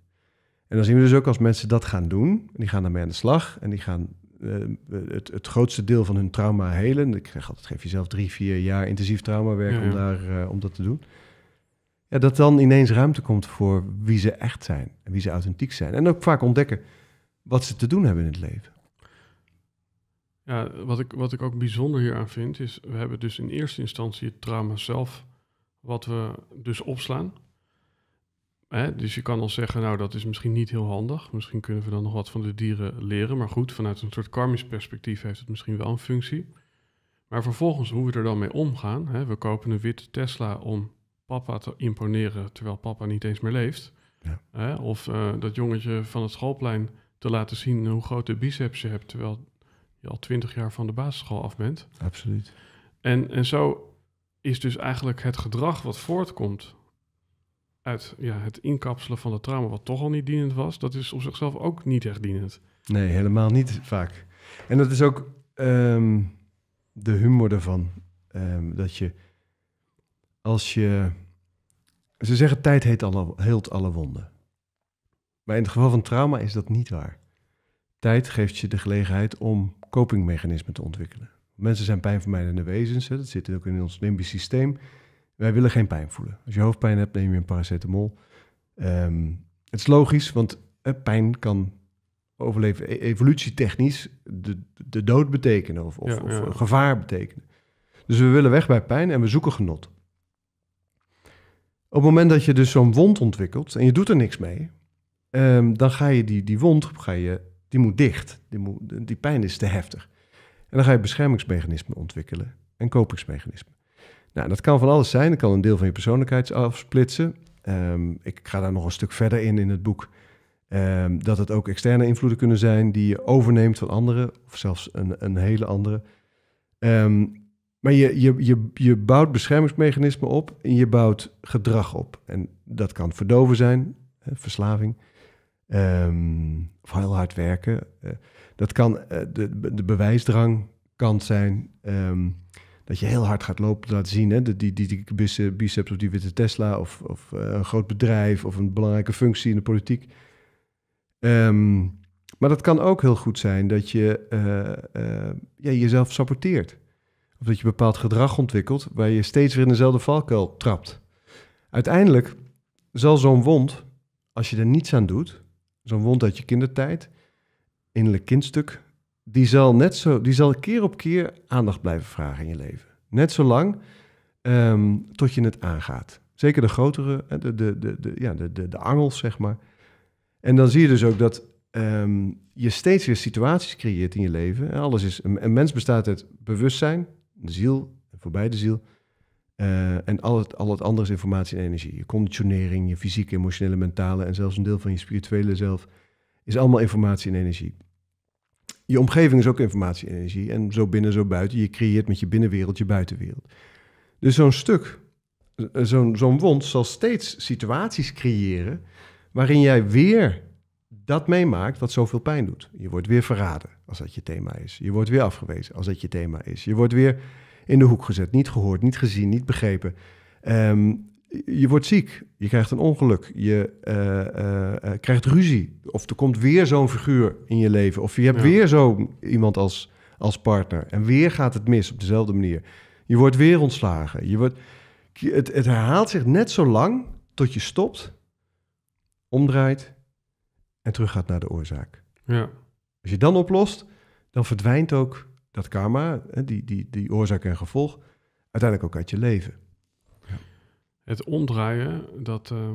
En dan zien we dus ook als mensen dat gaan doen, die gaan daarmee aan de slag en die gaan eh, het, het, grootste deel van hun trauma helen. Ik zeg altijd, geef jezelf drie, vier jaar intensief traumawerk ja, Om, daar, eh, om dat te doen. Ja, dat dan ineens ruimte komt voor wie ze echt zijn en wie ze authentiek zijn. En ook vaak ontdekken wat ze te doen hebben in het leven. Ja, wat ik, wat ik ook bijzonder hier aan vind, is we hebben dus in eerste instantie het trauma zelf, wat we dus opslaan. Hè, dus je kan al zeggen, nou dat is misschien niet heel handig. Misschien kunnen we dan nog wat van de dieren leren. Maar goed, vanuit een soort karmisch perspectief heeft het misschien wel een functie. Maar vervolgens hoe we er dan mee omgaan. Hè, we kopen een witte Tesla om papa te imponeren terwijl papa niet eens meer leeft. Ja. Hè, of eh, dat jongetje van het schoolplein te laten zien hoe groot de biceps je hebt terwijl je al twintig jaar van de basisschool af bent. Absoluut. En, en zo is dus eigenlijk het gedrag wat voortkomt uit ja, het inkapselen van de trauma, wat toch al niet dienend was, dat is op zichzelf ook niet echt dienend. Nee, helemaal niet vaak. En dat is ook ehm, de humor ervan. Ehm, dat je als je. Ze zeggen tijd heet alle, heelt alle wonden. Maar in het geval van trauma is dat niet waar. Tijd geeft je de gelegenheid om copingmechanismen te ontwikkelen. Mensen zijn pijnvermijdende wezens, hè, dat zit ook in ons limbisch systeem. Wij willen geen pijn voelen. Als je hoofdpijn hebt, neem je een paracetamol. Ehm, het is logisch, want pijn kan overleven, e-, evolutietechnisch de, de dood betekenen of, of, gevaar betekenen. Dus we willen weg bij pijn en we zoeken genot. Op het moment dat je dus zo'n wond ontwikkelt en je doet er niks mee, ehm, dan ga je die, die wond ga je die moet dicht. Die, moet, die pijn is te heftig. En dan ga je beschermingsmechanismen ontwikkelen en kopingsmechanismen. Nou, dat kan van alles zijn. Dat kan een deel van je persoonlijkheid afsplitsen. Ehm, ik ga daar nog een stuk verder in in het boek. Ehm, dat het ook externe invloeden kunnen zijn die je overneemt van anderen, of zelfs een, een hele andere. Ehm, maar je, je, je, je bouwt beschermingsmechanismen op en je bouwt gedrag op. En dat kan verdoven zijn, verslaving of heel hard werken. Eh, dat kan eh, de, de bewijsdrang kan zijn ehm, dat je heel hard gaat lopen laten zien. Hè? die, die, biceps of die witte Tesla of, of eh, een groot bedrijf of een belangrijke functie in de politiek. Ehm, maar dat kan ook heel goed zijn dat je ja, jezelf saboteert. Of dat je bepaald gedrag ontwikkelt waar je steeds weer in dezelfde valkuil trapt. Uiteindelijk zal zo'n wond, als je er niets aan doet, zo'n wond uit je kindertijd, innerlijk kindstuk, die zal, net zo, die zal keer op keer aandacht blijven vragen in je leven. Net zolang um, ehm, tot je het aangaat. Zeker de grotere, de, de, de, de, ja, de, de, de angels, zeg maar. En dan zie je dus ook dat ehm, je steeds weer situaties creëert in je leven. alles is, een, een mens bestaat uit bewustzijn, de ziel, voorbij de ziel, eh, en al het, al het andere is informatie en energie. Je conditionering, je fysieke, emotionele, mentale en zelfs een deel van je spirituele zelf is allemaal informatie en energie. Je omgeving is ook informatie en energie. En zo binnen, zo buiten. Je creëert met je binnenwereld je buitenwereld. Dus zo'n stuk, eh, zo'n zo'n wond zal steeds situaties creëren waarin jij weer dat meemaakt wat zoveel pijn doet. Je wordt weer verraden, als dat je thema is. Je wordt weer afgewezen, als dat je thema is. Je wordt weer in de hoek gezet. Niet gehoord, niet gezien, niet begrepen. Ehm, je wordt ziek, je krijgt een ongeluk, je eh, eh, eh, krijgt ruzie. Of er komt weer zo'n figuur in je leven. Of je hebt weer zo iemand als, als partner. En weer gaat het mis op dezelfde manier. Je wordt weer ontslagen. Je wordt, het, het herhaalt zich net zo lang tot je stopt, omdraait en terug gaat naar de oorzaak. Ja. Als je dan oplost, dan verdwijnt ook dat karma, die, die, die oorzaak en gevolg, uiteindelijk ook uit je leven. Ja. Het omdraaien, dat. Eh,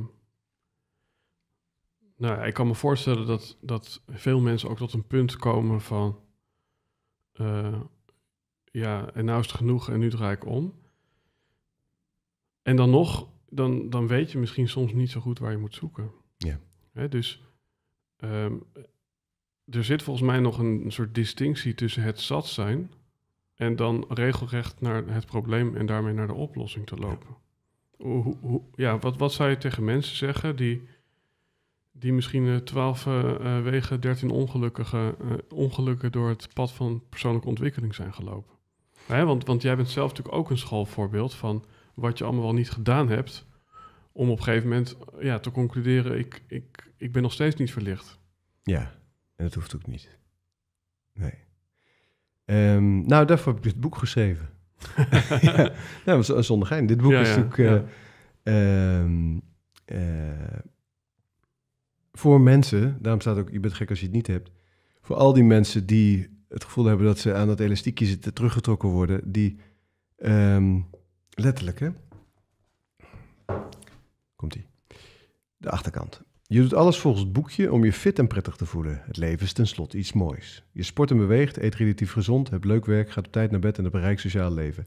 nou, ik kan me voorstellen dat, dat veel mensen ook tot een punt komen van. Eh, ja, en nou is het genoeg en nu draai ik om. En dan nog, dan, dan weet je misschien soms niet zo goed waar je moet zoeken. Ja. Hè, dus ehm, er zit volgens mij nog een, soort distinctie tussen het zat zijn en dan regelrecht naar het probleem en daarmee naar de oplossing te lopen. hoe, ja, wat, wat zou je tegen mensen zeggen die, die misschien eh, twaalf eh, eh, wegen, dertien ongelukkige, ongelukken door het pad van persoonlijke ontwikkeling zijn gelopen? Hè, want, want jij bent zelf natuurlijk ook een schoolvoorbeeld van wat je allemaal wel niet gedaan hebt, om op een gegeven moment ja, te concluderen, ik, ik, ik ben nog steeds niet verlicht. Ja. En dat hoeft ook niet. Nee. Ehm, nou, daarvoor heb ik dit boek geschreven. ja, was zonder gein. Dit boek is natuurlijk eh, ehm, eh, voor mensen, daarom staat ook, je bent gek als je het niet hebt, voor al die mensen die het gevoel hebben dat ze aan dat elastiekje zitten teruggetrokken worden, die ehm, letterlijk, hè? Komt-ie. De achterkant. Je doet alles volgens het boekje om je fit en prettig te voelen. Het leven is tenslotte iets moois. Je sport en beweegt, eet relatief gezond, hebt leuk werk, gaat op tijd naar bed en hebt rijk sociaal leven.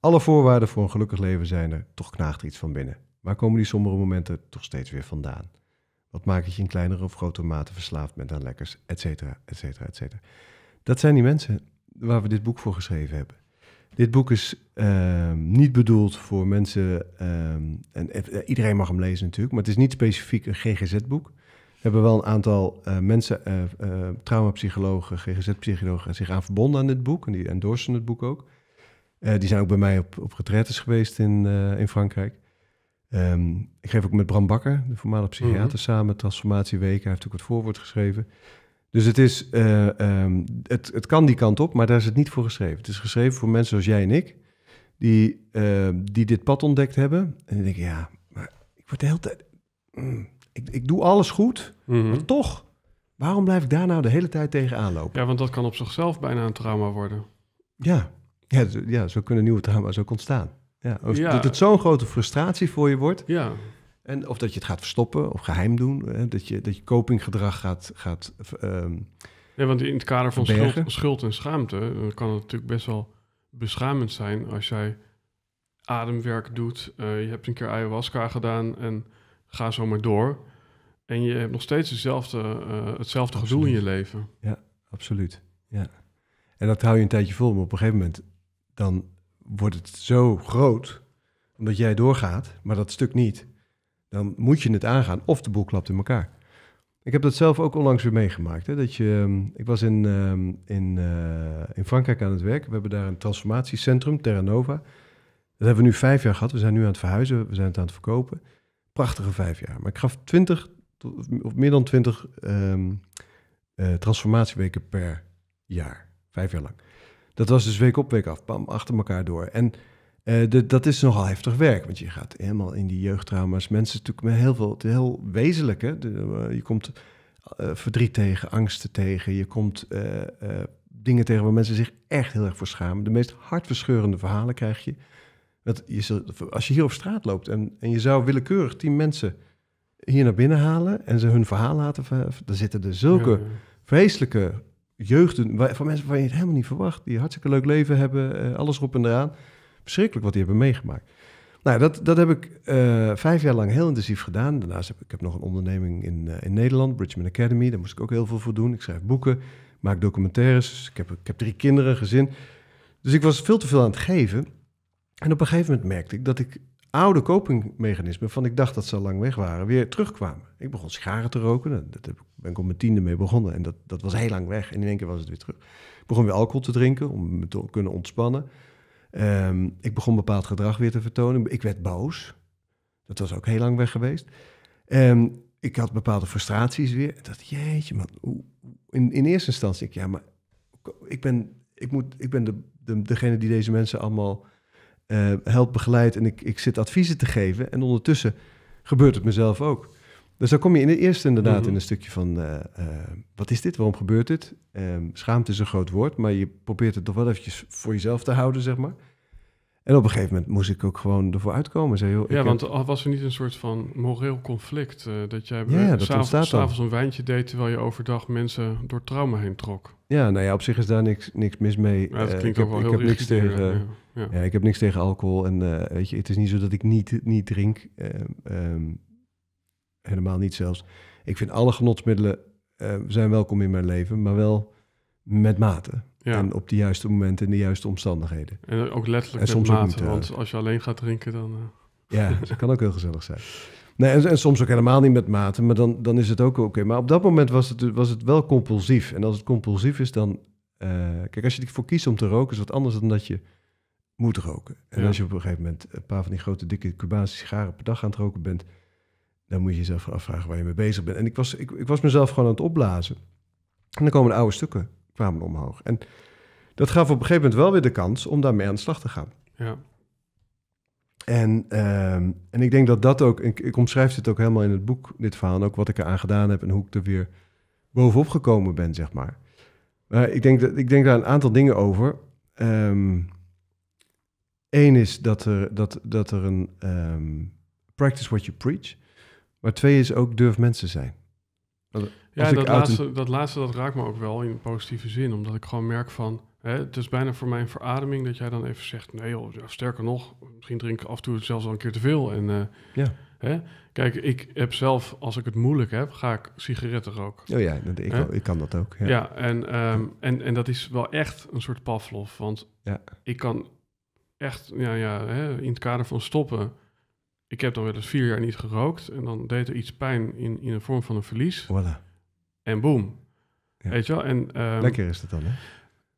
Alle voorwaarden voor een gelukkig leven zijn er, toch knaagt er iets van binnen. Waar komen die sombere momenten toch steeds weer vandaan? Wat maakt je in kleinere of grotere mate verslaafd bent aan lekkers, et cetera, et cetera, et cetera. Dat zijn die mensen waar we dit boek voor geschreven hebben. Dit boek is ehm, niet bedoeld voor mensen, ehm, en eh, iedereen mag hem lezen natuurlijk, maar het is niet specifiek een GGZ-boek. We hebben wel een aantal eh, mensen, eh, traumapsychologen, GGZ-psychologen, zich aan verbonden aan dit boek en die endorsen het boek ook. die zijn ook bij mij op, op retretes geweest in, in Frankrijk. Ehm, ik geef ook met Bram Bakker, de voormalige psychiater, mhm. samen transformatieweken. Hij heeft ook het voorwoord geschreven. Dus het, is, eh, ehm, het, het kan die kant op, maar daar is het niet voor geschreven. Het is geschreven voor mensen zoals jij en ik, die, ehm, die dit pad ontdekt hebben. En die denken, ja, ik word de hele tijd... Mm, ik, ik doe alles goed, mhm. maar toch, waarom blijf ik daar nou de hele tijd tegenaan lopen? Ja, want dat kan op zichzelf bijna een trauma worden. Ja, ja, ja zo kunnen nieuwe trauma's ook ontstaan. ja. Dat het zo'n grote frustratie voor je wordt... Ja en of dat je het gaat verstoppen of geheim doen. Hè? Dat, je, dat je copinggedrag gaat. gaat ehm, want in het kader van schuld, en schaamte eh, kan het natuurlijk best wel beschamend zijn als jij ademwerk doet. Eh, je hebt een keer ayahuasca gedaan en ga zo maar door. En je hebt nog steeds dezelfde, eh, hetzelfde gevoel gedoe in je leven. Ja, absoluut. Ja. En dat hou je een tijdje vol, maar op een gegeven moment dan wordt het zo groot, omdat jij doorgaat, maar dat stuk niet dan moet je het aangaan of de boel klapt in elkaar. Ik heb dat zelf ook onlangs weer meegemaakt. Hè? Dat je, ehm, ik was in, ehm, in, eh, in Frankrijk aan het werk. We hebben daar een transformatiecentrum, Terra Nova. Dat hebben we nu vijf jaar gehad. We zijn nu aan het verhuizen, we zijn het aan het verkopen. Prachtige vijf jaar. Maar ik gaf twintig, of meer dan twintig ehm, eh, transformatieweken per jaar. Vijf jaar lang. Dat was dus week op, week af, bam, achter elkaar door. En eh, dat is nogal heftig werk, want je gaat helemaal in die jeugdtrauma's. Mensen natuurlijk met heel veel, heel wezenlijke. Eh, je komt uh, verdriet tegen, angsten tegen. Je komt dingen tegen waar mensen zich echt heel erg voor schamen. De meest hartverscheurende verhalen krijg je. je als je hier op straat loopt en, en je zou willekeurig tien mensen hier naar binnen halen en ze hun verhaal laten, dan zitten er zulke vreselijke jeugden van mensen waarvan je het helemaal niet verwacht. Die een hartstikke leuk leven hebben, alles erop en eraan. Verschrikkelijk wat die hebben meegemaakt. Nou, dat, dat heb ik eh, vijf jaar lang heel intensief gedaan. Daarnaast heb ik heb nog een onderneming in, eh, in Nederland, Bridgman Academy. Daar moest ik ook heel veel voor doen. Ik schrijf boeken, maak documentaires. Dus ik heb, ik heb drie kinderen, gezin. Dus ik was veel te veel aan het geven. En op een gegeven moment merkte ik dat ik oude copingmechanismen, van ik dacht dat ze al lang weg waren, weer terugkwamen. Ik begon scharen te roken. Nou, Daar ben ik op mijn tiende mee begonnen. En dat, dat was heel lang weg. En in één keer was het weer terug. Ik begon weer alcohol te drinken om me te kunnen ontspannen. Ehm, ik begon bepaald gedrag weer te vertonen. Ik werd boos. Dat was ook heel lang weg geweest. Ehm, ik had bepaalde frustraties weer. Ik dacht, jeetje man. In, in eerste instantie, ik, ja, maar ik ben, ik moet, ik ben de, de, degene die deze mensen allemaal eh, helpt, begeleidt. En ik, ik zit adviezen te geven. En ondertussen gebeurt het mezelf ook. Dus dan kom je in het eerste inderdaad mhm. in een stukje van... Eh, eh, wat is dit? Waarom gebeurt dit? Um, ehm, schaamte is een groot woord, maar je probeert het toch wel eventjes voor jezelf te houden, zeg maar. En op een gegeven moment moest ik ook gewoon ervoor uitkomen. Zei, joh, ja, want al was er niet een soort van moreel conflict? Uh, dat jij ja, s'avonds een wijntje deed terwijl je overdag mensen door trauma heen trok. Ja, nou ja, op zich is daar niks, niks mis mee. dat klinkt ik ook heb, wel ik heel heb niks tegen, ja, ja. ja, ik heb niks tegen alcohol. En weet je, het is niet zo dat ik niet, niet drink. Ehm, ehm, helemaal niet zelfs. Ik vind alle genotsmiddelen eh, zijn welkom in mijn leven, maar wel met mate. En op de juiste momenten, in de juiste omstandigheden. En ook letterlijk en soms met mate, eh, want als je alleen gaat drinken dan... Eh. Ja, dat kan ook heel gezellig zijn. Nee, en, en, soms ook helemaal niet met mate, maar dan, dan is het ook oké. Maar op dat moment was het, was het wel compulsief. En als het compulsief is, dan... kijk, als je ervoor kiest om te roken, is dat anders dan dat je moet roken. En als je op een gegeven moment een paar van die grote, dikke Cubaanse sigaren per dag aan het roken bent dan moet je jezelf afvragen waar je mee bezig bent. En ik was, ik, ik was mezelf gewoon aan het opblazen. En dan komen de oude stukken kwamen omhoog. En dat gaf op een gegeven moment wel weer de kans om daarmee aan de slag te gaan. Ja. En, ehm, en ik denk dat dat ook, ik, ik omschrijf dit ook helemaal in het boek, dit verhaal, en ook wat ik eraan gedaan heb en hoe ik er weer bovenop gekomen ben, zeg maar. Maar ik denk, dat, ik denk daar een aantal dingen over. Um, ehm, Eén is dat er, dat, dat er een ehm, practice what you preach. Maar twee is ook durf mensen zijn. ja, dat laatste, dat laatste dat raakt me ook wel in positieve zin. Omdat ik gewoon merk van... Hè, het is bijna voor mijn verademing dat jij dan even zegt... nee sterker nog, misschien drink ik af en toe zelfs al een keer te veel. En, eh, ja. Hè? Kijk, ik heb zelf, als ik het moeilijk heb, ga ik sigaretten roken. Oh ja, ik, ik kan dat ook. Ja, ja en, ehm, en, en dat is wel echt een soort Pavlov. Want ja. ik kan echt, ja, ja, hè, in het kader van stoppen ik heb dan wel eens vier jaar niet gerookt. En dan deed er iets pijn in, in de vorm van een verlies. Voilà. En boom. Ja. Weet je wel? En, ehm, Lekker is het dan, hè?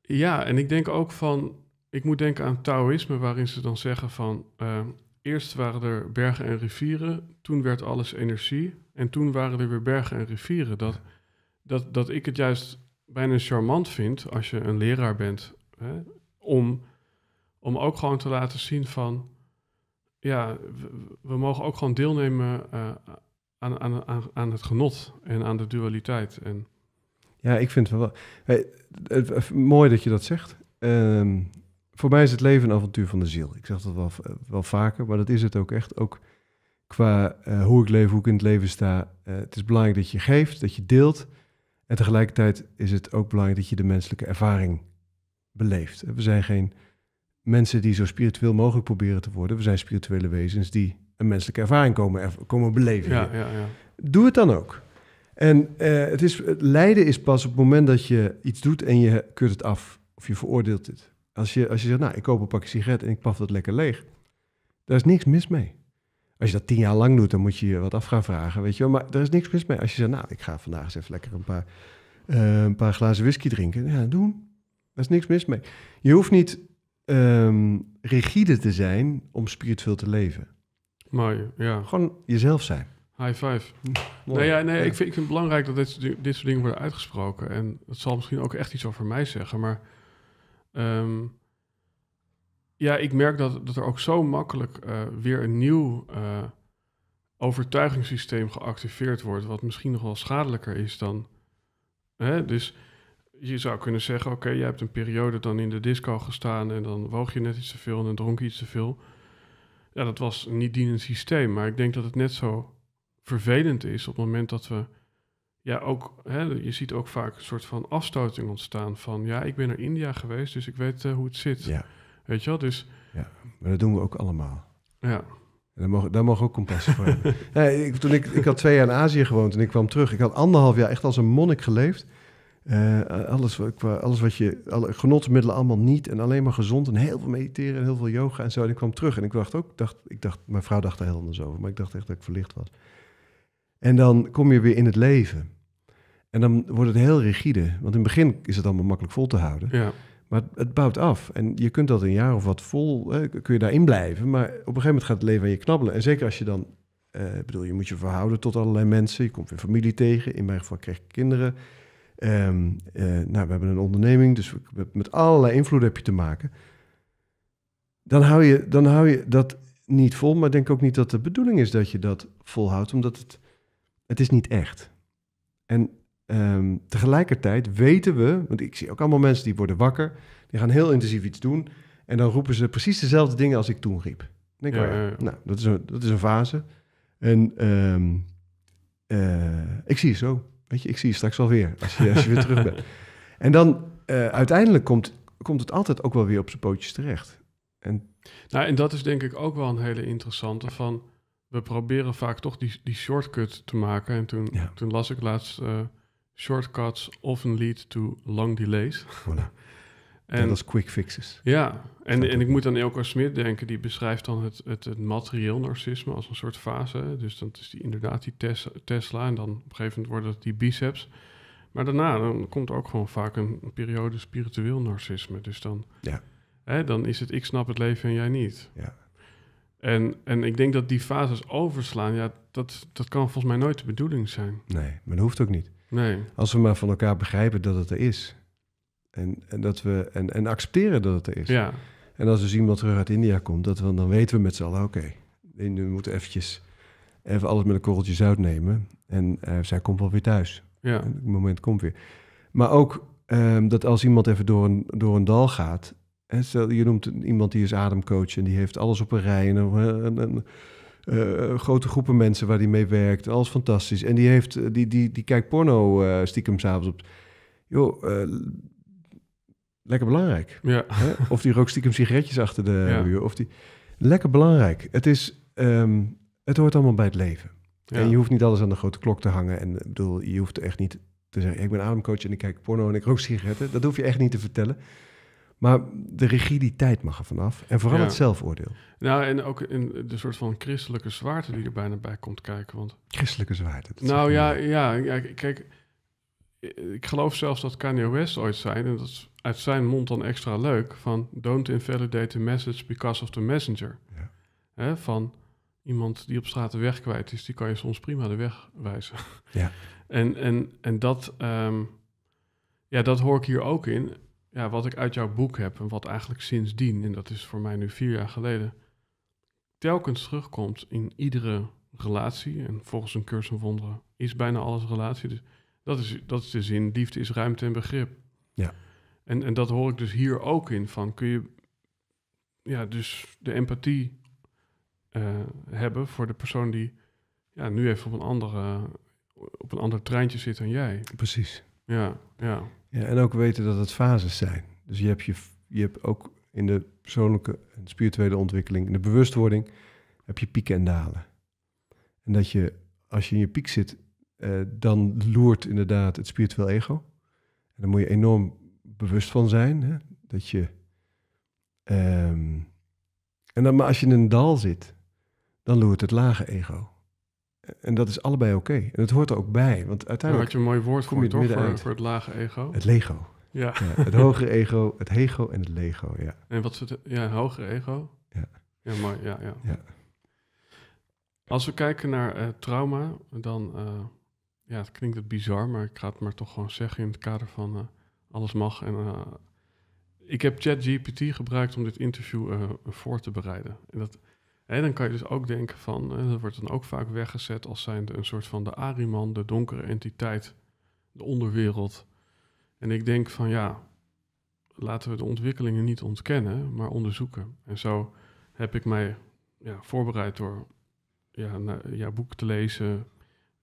Ja, en ik denk ook van... Ik moet denken aan Taoïsme, waarin ze dan zeggen van... Ehm, eerst waren er bergen en rivieren, toen werd alles energie. En toen waren er weer bergen en rivieren. Dat, dat, dat ik het juist bijna charmant vind, als je een leraar bent... Hè, om, om ook gewoon te laten zien van ja, we, mogen ook gewoon deelnemen eh, aan, aan, aan, aan het genot en aan de dualiteit. En... Ja, ik vind het wel. mooi dat je dat zegt. Ehm, voor mij is het leven een avontuur van de ziel. Ik zeg dat wel, wel vaker, maar dat is het ook echt. Ook qua eh, hoe ik leef, hoe ik in het leven sta. Eh, het is belangrijk dat je geeft, dat je deelt. En tegelijkertijd is het ook belangrijk dat je de menselijke ervaring beleeft. We zijn geen mensen die zo spiritueel mogelijk proberen te worden. We zijn spirituele wezens die een menselijke ervaring komen, komen beleven. Ja, ja, ja. Doe het dan ook. En eh, het is, lijden is pas op het moment dat je iets doet en je keurt het af of je veroordeelt het. Als je, als je zegt, nou, ik koop een pakje sigaret en ik paf dat lekker leeg. Daar is niks mis mee. Als je dat tien jaar lang doet, dan moet je je wat af gaan vragen, weet je wel. Maar daar is niks mis mee. Als je zegt, nou, ik ga vandaag eens even lekker een paar, eh, een paar glazen whisky drinken. Ja, doen. Daar is niks mis mee. Je hoeft niet Ehm, rigide te zijn om spiritueel te leven. Mooi, ja. Gewoon jezelf zijn. High five. Hm, nee, ja, nee Ik, vind, het belangrijk dat dit, dit soort dingen worden uitgesproken. En het zal misschien ook echt iets over mij zeggen, maar... Ehm, ja, ik merk dat, dat er ook zo makkelijk eh, weer een nieuw eh, overtuigingssysteem geactiveerd wordt, wat misschien nog wel schadelijker is dan. Hè? Dus je zou kunnen zeggen, oké, okay, jij hebt een periode dan in de disco gestaan en dan woog je net iets te veel en dan dronk je iets te veel. Ja, dat was niet dienend systeem, maar ik denk dat het net zo vervelend is op het moment dat we, ja, ook, hè, je ziet ook vaak een soort van afstoting ontstaan van, ja, ik ben naar India geweest, dus ik weet eh, hoe het zit. Ja. Weet je wel, dus... Ja, maar dat doen we ook allemaal. Ja. En daar mogen, daar mogen ook compassie voor hebben. ik, toen ik, ik had twee jaar in Azië gewoond en ik kwam terug. Ik had anderhalf jaar echt als een monnik geleefd. Uh, alles, qua, alles wat je, alle genotmiddelen allemaal niet en alleen maar gezond en heel veel mediteren en heel veel yoga en zo. En ik kwam terug en ik dacht ook, dacht, ik dacht, mijn vrouw dacht er heel anders over, maar ik dacht echt dat ik verlicht was. En dan kom je weer in het leven. En dan wordt het heel rigide, want in het begin is het allemaal makkelijk vol te houden. Ja. Maar het, bouwt af en je kunt dat een jaar of wat vol, hè, kun je daarin blijven. Maar op een gegeven moment gaat het leven aan je knabbelen. En zeker als je dan, eh, bedoel, je moet je verhouden tot allerlei mensen. Je komt weer familie tegen. In mijn geval krijg ik kinderen. Ehm, eh, nou, we hebben een onderneming, dus met allerlei invloed heb je te maken. Dan hou, je, dan hou je dat niet vol, maar denk ook niet dat de bedoeling is dat je dat volhoudt, omdat het, het is niet echt. En ehm, tegelijkertijd weten we, want ik zie ook allemaal mensen die worden wakker, die gaan heel intensief iets doen en dan roepen ze precies dezelfde dingen als ik toen riep. Denk oh ja, nou, dat is een, dat is een fase. En ehm, eh, ik zie het zo. Weet je, ik zie je straks alweer als je, als je weer terug bent. En dan eh, uiteindelijk komt, komt het altijd ook wel weer op zijn pootjes terecht. En... Nou, en dat is denk ik ook wel een hele interessante van... We proberen vaak toch die, die shortcut te maken. En toen, ja. toen las ik laatst uh, shortcuts often lead to long delays. En, dat is quick fixes. Ja, en, en ik moet aan Elko Smit denken, die beschrijft dan het, het, het, materieel narcisme als een soort fase. Dus dan is die, inderdaad die tes, Tesla en dan op een gegeven moment worden dat die biceps. Maar daarna dan komt ook gewoon vaak een, periode spiritueel narcisme. Dus dan, ja. hè, dan is het ik snap het leven en jij niet. Ja. En, en ik denk dat die fases overslaan, ja, dat, dat kan volgens mij nooit de bedoeling zijn. Nee, maar dat hoeft ook niet. Nee. Als we maar van elkaar begrijpen dat het er is. En, en, dat we, en, en accepteren dat het er is. Ja. En als dus iemand terug uit India komt, dat we, dan weten we met z'n allen, oké, okay, we moeten eventjes even alles met een korreltje zout nemen. En eh, zij komt wel weer thuis. Ja. het moment komt weer. Maar ook ehm, dat als iemand even door een, door een dal gaat, hè, je noemt iemand die is ademcoach en die heeft alles op een rij en een, eh, eh, grote groepen mensen waar die mee werkt, alles fantastisch. En die, heeft, die, die, die kijkt porno uh, stiekem s'avonds op. Joh, lekker belangrijk. Ja. Hè? Of die rookt stiekem sigaretjes achter de muur. Of die... Lekker belangrijk. Het, is, ehm, het hoort allemaal bij het leven. En je hoeft niet alles aan de grote klok te hangen. En bedoel, je hoeft echt niet te zeggen... ik ben ademcoach en ik kijk porno en ik rook sigaretten. Dat hoef je echt niet te vertellen. Maar de rigiditeit mag er vanaf. En vooral het zelfoordeel. Nou, en ook in de soort van christelijke zwaarte die er bijna bij komt kijken. Want... Christelijke zwaarte? Nou ja, ja, ja, kijk eh, ik geloof zelfs dat Kanye West ooit zei, en dat is uit zijn mond dan extra leuk, van don't invalidate the message because of the messenger. Ja. van iemand die op straat de weg kwijt is, die kan je soms prima de weg wijzen. Ja. en, en, en dat, ehm, ja, dat hoor ik hier ook in. Ja, wat ik uit jouw boek heb en wat eigenlijk sindsdien, en dat is voor mij nu vier jaar geleden, telkens terugkomt in iedere relatie. En volgens een cursus van wonderen is bijna alles relatie. Dus dat is, dat is de zin, liefde is ruimte en begrip. Ja. En, en dat hoor ik dus hier ook in van, kun je ja, dus de empathie eh, hebben voor de persoon die ja, nu even op een, andere, op een ander treintje zit dan jij. Precies. Ja, ja. ja, en ook weten dat het fases zijn. Dus je hebt, je, je hebt ook in de persoonlijke en spirituele ontwikkeling, in de bewustwording, heb je pieken en dalen. En dat je, als je in je piek zit, eh, dan loert inderdaad het spiritueel ego. En daar moet je enorm bewust van zijn. Hè? Dat je. Ehm, en dan, maar als je in een dal zit, dan loert het lage ego. En dat is allebei oké. En dat hoort er ook bij. Want uiteindelijk. had je een mooi woord voor, toch, voor, voor, het lage ego? Het lego. Ja. het hogere ego, het hego en het lego. Ja. En wat ze Ja, hogere ego. Ja. Ja, mooi. ja. ja. ja. Als we kijken naar eh, trauma, dan eh, ja, het klinkt het bizar, maar ik ga het maar toch gewoon zeggen in het kader van eh, alles mag. En, eh, ik heb ChatGPT gebruikt om dit interview eh, voor te bereiden. En dat, hè, dan kan je dus ook denken van, dat wordt dan ook vaak weggezet als zijnde een soort van de Ariman, de donkere entiteit, de onderwereld. En ik denk van ja, laten we de ontwikkelingen niet ontkennen, maar onderzoeken. En zo heb ik mij ja, voorbereid door ja, jouw boek te lezen,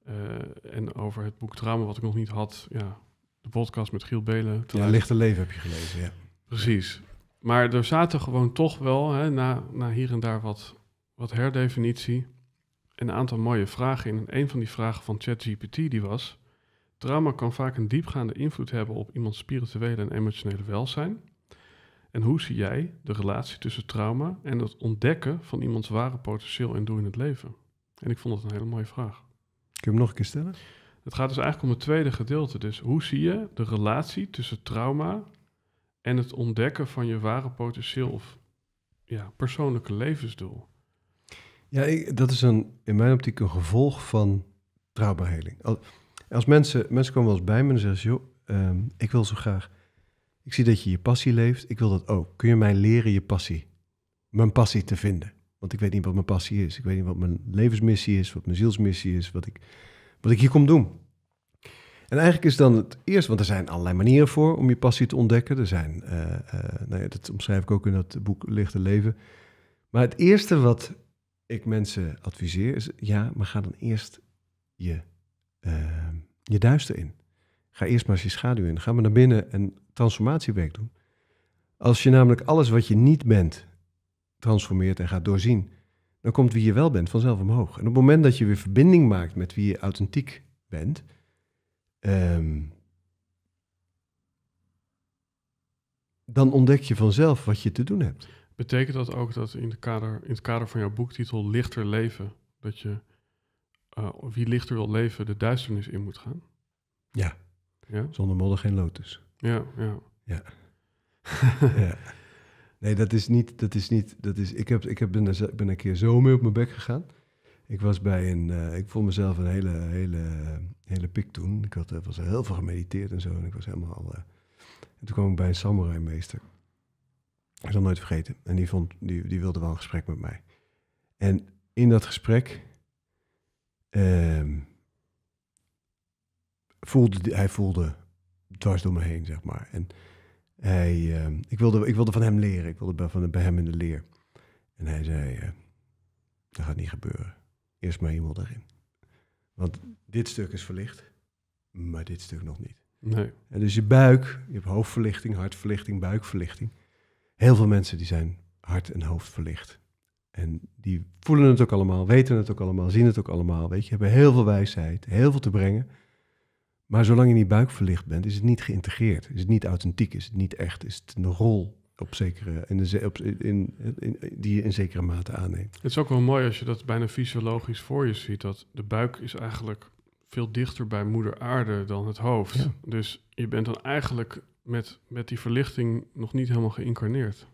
eh, en over het boek trauma wat ik nog niet had. Ja, de podcast met Giel Belen. Ja, Lichte Leven heb je gelezen, ja. Precies. Maar er zaten gewoon toch wel, hè, na, na hier en daar wat, wat herdefinitie, een aantal mooie vragen in. En een van die vragen van ChatGPT die was... trauma kan vaak een diepgaande invloed hebben op iemands spirituele en emotionele welzijn. En hoe zie jij de relatie tussen trauma en het ontdekken van iemands ware potentieel en doel in het leven? En ik vond dat een hele mooie vraag. Kun je hem nog een keer stellen? Het gaat dus eigenlijk om het tweede gedeelte. Dus hoe zie je de relatie tussen trauma en het ontdekken van je ware potentieel of ja, persoonlijke levensdoel? Ja, ik, dat is een, in mijn optiek een gevolg van traumaheling. Als, mensen, mensen komen wel eens bij me en zeggen: joh, ehm, ik wil zo graag. Ik zie dat je je passie leeft. Ik wil dat ook. Kun je mij leren je passie? Mijn passie te vinden. Want ik weet niet wat mijn passie is. Ik weet niet wat mijn levensmissie is, wat mijn zielsmissie is, wat ik, wat ik hier kom doen. En eigenlijk is dan het eerst, want er zijn allerlei manieren voor om je passie te ontdekken. Er zijn, eh, eh, nou ja, dat omschrijf ik ook in dat boek Lichte Leven. Maar het eerste wat ik mensen adviseer is, ja, maar ga dan eerst je, ehm, je duister in. Ga eerst maar eens je schaduw in. Ga maar naar binnen en transformatiewerk doen. Als je namelijk alles wat je niet bent transformeert en gaat doorzien, dan komt wie je wel bent vanzelf omhoog. En op het moment dat je weer verbinding maakt met wie je authentiek bent, ehm, dan ontdek je vanzelf wat je te doen hebt. Betekent dat ook dat in, kader, in het kader van jouw boektitel Lichter leven, dat je eh, wie lichter wil leven, de duisternis in moet gaan? Ja. ja? Zonder modder geen lotus. Ja, ja. Ja. ja. Nee, dat is niet. Dat is niet dat is, ik heb, ik heb ben, ben een keer zo mee op mijn bek gegaan. Ik was bij een. Eh, ik vond mezelf een hele, hele, hele pik toen. Ik had, eh, was heel veel gemediteerd en zo. En ik was helemaal. Uh, en toen kwam ik bij een samurai-meester. Ik zal nooit vergeten. En die, vond, die, die wilde wel een gesprek met mij. En in dat gesprek. Ehm, voelde, hij voelde dwars door me heen, zeg maar. En hij, ehm, ik, wilde, ik wilde van hem leren. Ik wilde bij, van, bij hem in de leer. En hij zei, eh, dat gaat niet gebeuren. Eerst maar iemand erin. Want dit stuk is verlicht, maar dit stuk nog niet. Nee. En dus je buik, je hebt hoofdverlichting, hartverlichting, buikverlichting. Heel veel mensen die zijn hart en hoofd verlicht. En die voelen het ook allemaal, weten het ook allemaal, zien het ook allemaal. Weet je, hebben heel veel wijsheid, heel veel te brengen. Maar zolang je niet buikverlicht bent, is het niet geïntegreerd. Is het niet authentiek, is het niet echt, is het een rol op zekere, in, de, op, in, die je in zekere mate aanneemt. Het is ook wel mooi als je dat bijna fysiologisch voor je ziet, dat de buik is eigenlijk veel dichter bij moeder aarde dan het hoofd. Dus je bent dan eigenlijk met, met die verlichting nog niet helemaal geïncarneerd.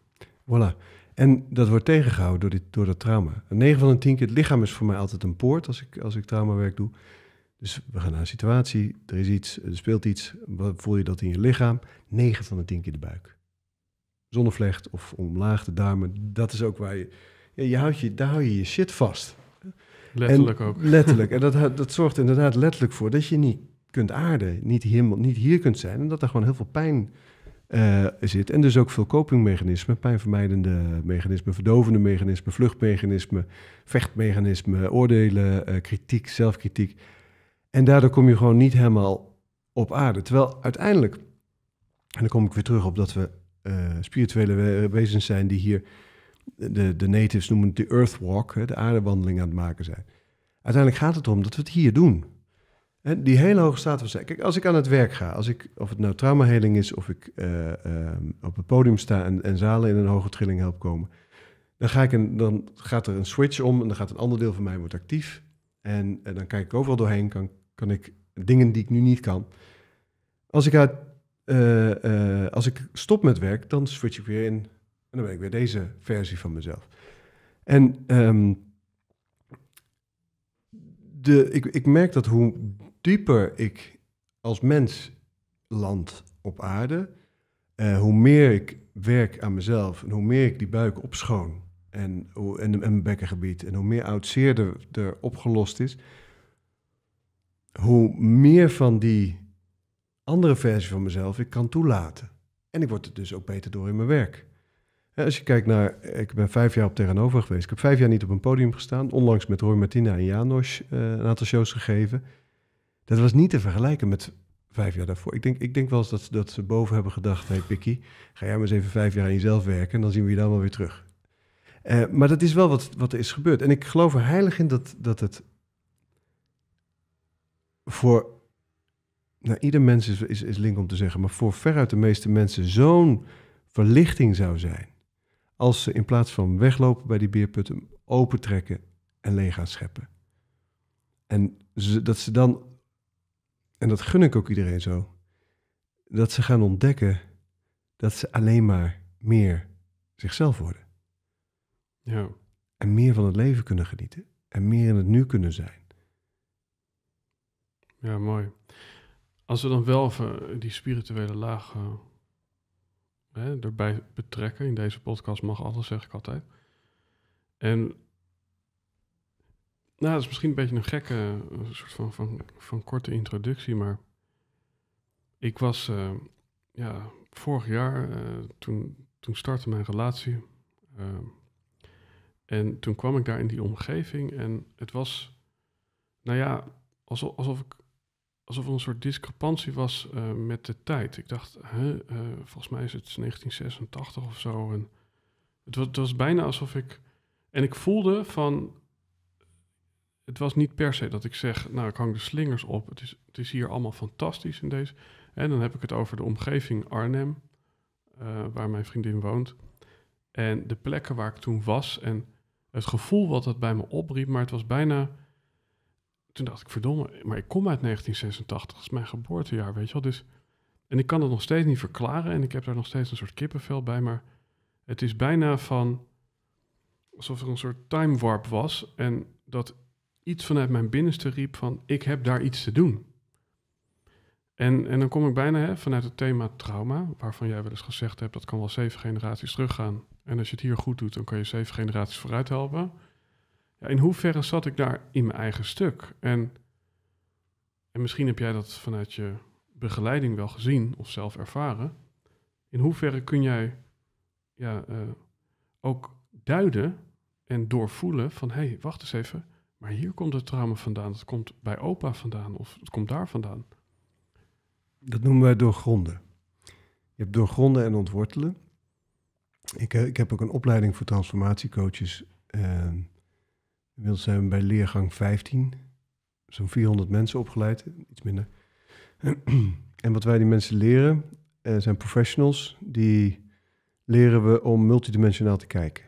Voilà. En dat wordt tegengehouden door, dit, door dat trauma. 9 van de 10 keer, het lichaam is voor mij altijd een poort als ik, als ik traumawerk doe. Dus we gaan naar een situatie, er is iets, er speelt iets, voel je dat in je lichaam? 9 van de 10 keer de buik. Zonnevlecht of omlaag de darmen, dat is ook waar je... Ja, je houdt je daar hou je je shit vast. Letterlijk ook. Letterlijk. En dat, dat zorgt inderdaad letterlijk voor dat je niet kunt aarden, niet hier, niet hier kunt zijn. En dat er gewoon heel veel pijn eh, zit. En dus ook veel copingmechanismen, pijnvermijdende mechanismen, verdovende mechanismen, vluchtmechanismen, vechtmechanismen, oordelen, eh, kritiek, zelfkritiek. En daardoor kom je gewoon niet helemaal op aarde. Terwijl uiteindelijk, en dan kom ik weer terug op dat we eh, spirituele wezens zijn die hier, de, de natives noemen het de earthwalk, de aardewandeling aan het maken zijn. Uiteindelijk gaat het erom dat we het hier doen. die hele hoge staat van Kijk, als ik aan het werk ga, als ik, of het nou traumaheling is, of ik eh, ehm, op het podium sta en, en, zalen in een hoge trilling help komen, dan, ga ik een, dan gaat er een switch om en dan gaat een ander deel van mij wordt actief. En, en dan kijk ik overal doorheen, kan, kan ik dingen die ik nu niet kan. Als ik, uit, eh, eh, als ik stop met werk, dan switch ik weer in. En dan ben ik weer deze versie van mezelf. En ehm, de, ik, ik merk dat hoe dieper ik als mens land op aarde, eh, hoe meer ik werk aan mezelf en hoe meer ik die buik opschoon en, en, en mijn bekkengebied en hoe meer zeer er opgelost is, hoe meer van die andere versie van mezelf ik kan toelaten. En ik word er dus ook beter door in mijn werk. als je kijkt naar, ik ben vijf jaar op tegenover geweest. Ik heb vijf jaar niet op een podium gestaan. Onlangs met Roy Martina en Janos eh, een aantal shows gegeven. Dat was niet te vergelijken met vijf jaar daarvoor. Ik denk, ik denk wel eens dat, dat ze boven hebben gedacht: hey Pikkie, ga jij maar eens even vijf jaar aan jezelf werken en dan zien we je dan wel weer terug. Eh, maar dat is wel wat, wat er is gebeurd. En ik geloof er heilig in dat, dat het voor nou, ieder mens is, is, is link om te zeggen, maar voor veruit de meeste mensen zo'n verlichting zou zijn. Als ze in plaats van weglopen bij die beerputten, hem opentrekken en leeg gaan scheppen. En dat ze dan, en dat gun ik ook iedereen zo, dat ze gaan ontdekken dat ze alleen maar meer zichzelf worden. Ja. En meer van het leven kunnen genieten. En meer in het nu kunnen zijn. Ja, mooi. Als we dan wel eh, die spirituele laag eh, hè, erbij betrekken, in deze podcast mag alles, zeg ik altijd. En nou, dat is misschien een beetje een gekke eh, soort van, van, van korte introductie, maar ik was ja, vorig jaar, toen, toen startte mijn relatie. en toen kwam ik daar in die omgeving en het was, nou ja, alsof, alsof ik alsof er een soort discrepantie was eh, met de tijd. Ik dacht, hè, eh, volgens mij is het 1986 of zo. En het, was, was bijna alsof ik. En ik voelde van. Het was niet per se dat ik zeg, nou, ik hang de slingers op. Het is, het is hier allemaal fantastisch in deze. En dan heb ik het over de omgeving Arnhem, eh, waar mijn vriendin woont. En de plekken waar ik toen was. En het gevoel wat dat bij me opriep. Maar het was bijna toen dacht ik, verdomme, maar ik kom uit 1986, dat is mijn geboortejaar, weet je wel. Dus, en ik kan het nog steeds niet verklaren en ik heb daar nog steeds een soort kippenvel bij, maar het is bijna van alsof er een soort time warp was en dat iets vanuit mijn binnenste riep van, ik heb daar iets te doen. En, en dan kom ik bijna hè, vanuit het thema trauma, waarvan jij wel eens gezegd hebt, dat kan wel zeven generaties teruggaan. En als je het hier goed doet, dan kan je zeven generaties vooruit helpen in hoeverre zat ik daar in mijn eigen stuk? En, en misschien heb jij dat vanuit je begeleiding wel gezien of zelf ervaren. In hoeverre kun jij ja, eh, ook duiden en doorvoelen van hé, hey, wacht eens even, maar hier komt het trauma vandaan, het komt bij opa vandaan of het komt daar vandaan. Dat noemen wij doorgronden. Je hebt doorgronden en ontwortelen. Ik, eh, ik heb ook een opleiding voor transformatiecoaches. En ehm, Inmiddels zijn we bij leergang 15, zo'n 400 mensen opgeleid, iets minder. en wat wij die mensen leren, eh, zijn professionals die leren we om multidimensionaal te kijken.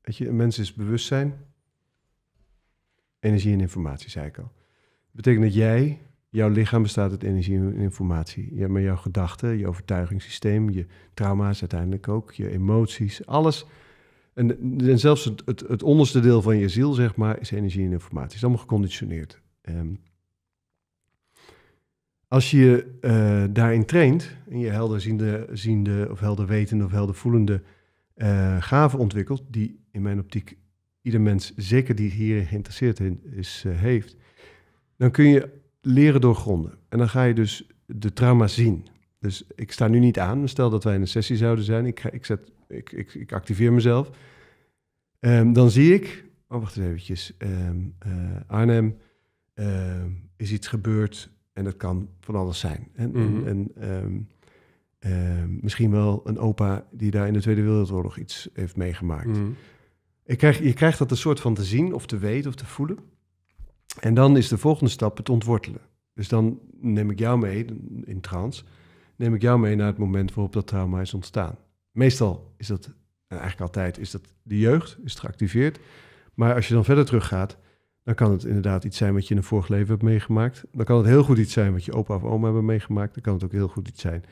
Weet je, een mens is bewustzijn, energie en informatie, zei ik al. Dat betekent dat jij, jouw lichaam bestaat uit energie en informatie. hebt maar jouw gedachten, je overtuigingssysteem, je trauma's uiteindelijk ook, je emoties, alles en, zelfs het, het, onderste deel van je ziel, zeg maar, is energie en informatie. is allemaal geconditioneerd. Ehm, als je eh, daarin traint en je helderziende ziende, of helderwetende of heldervoelende uh, eh, gaven ontwikkelt, die in mijn optiek ieder mens, zeker die hierin geïnteresseerd in, is, eh, heeft, dan kun je leren doorgronden. En dan ga je dus de trauma zien. Dus ik sta nu niet aan, stel dat wij in een sessie zouden zijn, ik, ik zet ik, ik, ik activeer mezelf. Ehm, dan zie ik, oh wacht even eventjes, ehm, eh, Arnhem ehm, is iets gebeurd en dat kan van alles zijn. En, mhm. misschien wel een opa die daar in de Tweede Wereldoorlog iets heeft meegemaakt. Mhm. ik krijg, je krijgt dat een soort van te zien of te weten of te voelen. En dan is de volgende stap het ontwortelen. Dus dan neem ik jou mee, in trance, neem ik jou mee naar het moment waarop dat trauma is ontstaan meestal is dat, eh, eigenlijk altijd, is dat de jeugd, is het geactiveerd. Maar als je dan verder teruggaat, dan kan het inderdaad iets zijn wat je in een vorig leven hebt meegemaakt. Dan kan het heel goed iets zijn wat je opa of oma hebben meegemaakt. Dan kan het ook heel goed iets zijn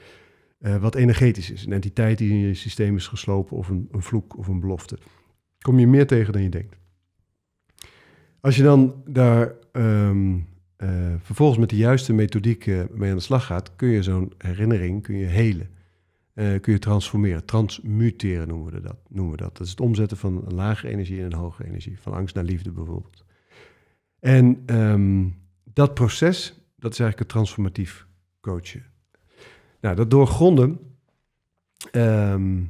eh, wat energetisch is. Een entiteit die in je systeem is geslopen of een, een vloek of een belofte. Kom je meer tegen dan je denkt. Als je dan daar ehm, eh, vervolgens met de juiste methodiek mee aan de slag gaat, kun je zo'n herinnering kun je helen. Eh, kun je transformeren. Transmuteren noemen we, dat, noemen we dat. Dat is het omzetten van een lage energie in een hoge energie. Van angst naar liefde bijvoorbeeld. En ehm, dat proces, dat is eigenlijk het transformatief coachen. Nou, dat doorgronden, ehm,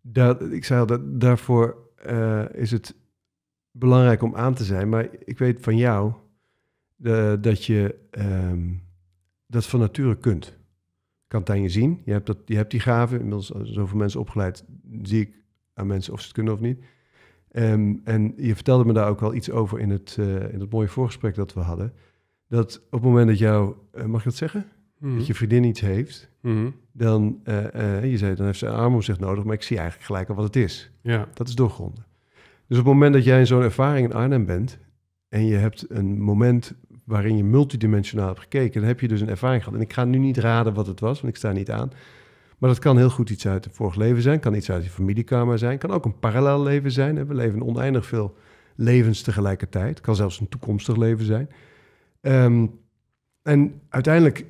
dat, ik zei al, dat, daarvoor eh, is het belangrijk om aan te zijn. Maar ik weet van jou eh, dat je ehm, dat van nature kunt kan je zien. Je hebt, dat, je hebt die gave. Inmiddels eh, zoveel mensen opgeleid, zie ik aan mensen of ze het kunnen of niet. Ehm, en je vertelde me daar ook al iets over in het, eh, in het mooie voorgesprek dat we hadden. Dat op het moment dat jou, eh, mag ik dat zeggen? Mhm. Dat je vriendin iets heeft, mhm. dan, je zei, dan heeft ze een arm nodig, maar ik zie eigenlijk gelijk al wat het is. Ja. Dat is doorgronden. Dus op het moment dat jij in zo'n ervaring in Arnhem bent en je hebt een moment waarin je multidimensionaal hebt gekeken, dan heb je dus een ervaring gehad. En ik ga nu niet raden wat het was, want ik sta niet aan. Maar dat kan heel goed iets uit het vorig leven zijn, kan iets uit je familiekarma zijn, kan ook een parallel leven zijn. We leven oneindig veel levens tegelijkertijd. kan zelfs een toekomstig leven zijn. Ehm, en uiteindelijk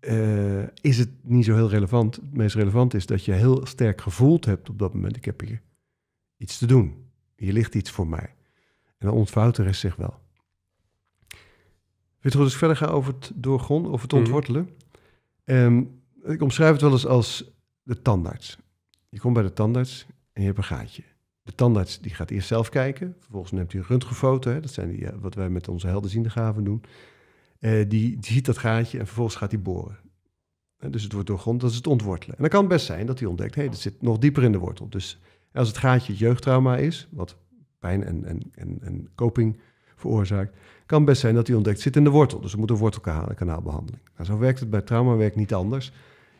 eh, is het niet zo heel relevant. Het meest relevant is dat je heel sterk gevoeld hebt op dat moment: ik heb hier iets te doen. Hier ligt iets voor mij. En dan ontvouwt de rest zich wel het goed dus verder gaan over het doorgronden of het mhm. ontwortelen. Ehm, ik omschrijf het wel eens als de tandarts. Je komt bij de tandarts en je hebt een gaatje. De tandarts die gaat eerst zelf kijken. Vervolgens neemt hij een röntgenfoto. Hè, dat zijn die, wat wij met onze heldenziende gaven doen. Eh, die, die, ziet dat gaatje en vervolgens gaat hij boren. dus het wordt doorgrond, dat is het ontwortelen. En dan kan het best zijn dat hij ontdekt, hé, hey, dat zit nog dieper in de wortel. Dus als het gaatje jeugdtrauma is, wat pijn en, en, en, en koping veroorzaakt, kan best zijn dat hij ontdekt zit in de wortel. Dus er moet een wortelkanaalbehandeling. Nou, zo werkt het bij traumawerk niet anders.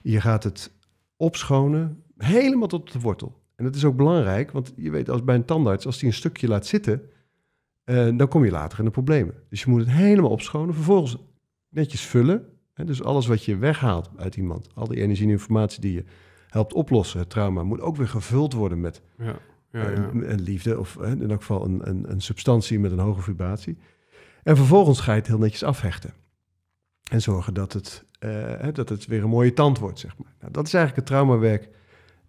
Je gaat het opschonen helemaal tot de wortel. En dat is ook belangrijk, want je weet als bij een tandarts, als die een stukje laat zitten, eh, dan kom je later in de problemen. Dus je moet het helemaal opschonen, vervolgens netjes vullen. Hè, dus alles wat je weghaalt uit iemand, al die energie en informatie die je helpt oplossen, het trauma, moet ook weer gevuld worden met ja, ja, eh, ja. liefde of eh, in elk geval een, een, een substantie met een hoge vibratie. En vervolgens ga je het heel netjes afhechten. En zorgen dat het, eh, dat het weer een mooie tand wordt, zeg maar. Nou, dat is eigenlijk het traumawerk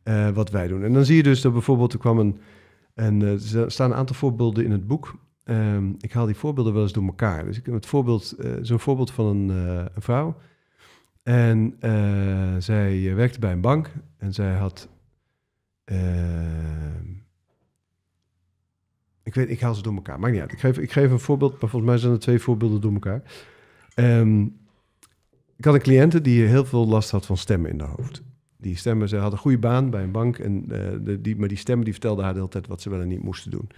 uh, wat wij doen. En dan zie je dus dat bijvoorbeeld, er kwam een... En, er eh, staan een aantal voorbeelden in het boek. Ehm, ik haal die voorbeelden wel eens door elkaar. Dus ik heb het voorbeeld, zo'n voorbeeld van een, een vrouw. En zij werkte bij een bank en zij had... Ik weet, ik haal ze door elkaar. Maakt niet uit. Ik geef, ik geef een voorbeeld, maar volgens mij zijn er twee voorbeelden door elkaar. Ehm, ik had een cliënte die heel veel last had van stemmen in haar hoofd. Die stemmen, ze had een goede baan bij een bank, en, eh, die, maar die stemmen die vertelden haar de hele tijd wat ze wel en niet moesten doen.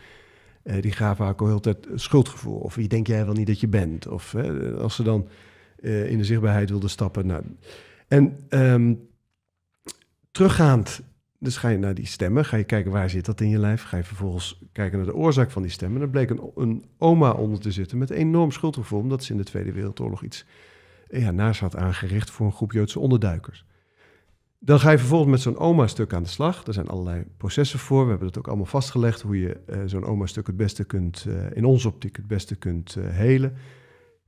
Eh, die gaven haar ook de tijd schuldgevoel. Of wie denk jij wel niet dat je bent? Of als ze dan eh, in de zichtbaarheid wilde stappen. Nou. En ehm, teruggaand dus ga je naar die stemmen, ga je kijken waar zit dat in je lijf. Ga je vervolgens kijken naar de oorzaak van die stemmen. Er bleek een, oma onder te zitten met enorm schuldgevoel... omdat ze in de Tweede Wereldoorlog iets ja, naast had aangericht... voor een groep Joodse onderduikers. Dan ga je vervolgens met zo'n oma-stuk aan de slag. Er zijn allerlei processen voor. We hebben dat ook allemaal vastgelegd... hoe je eh, zo'n oma-stuk het beste kunt, eh, in onze optiek het beste kunt eh, helen.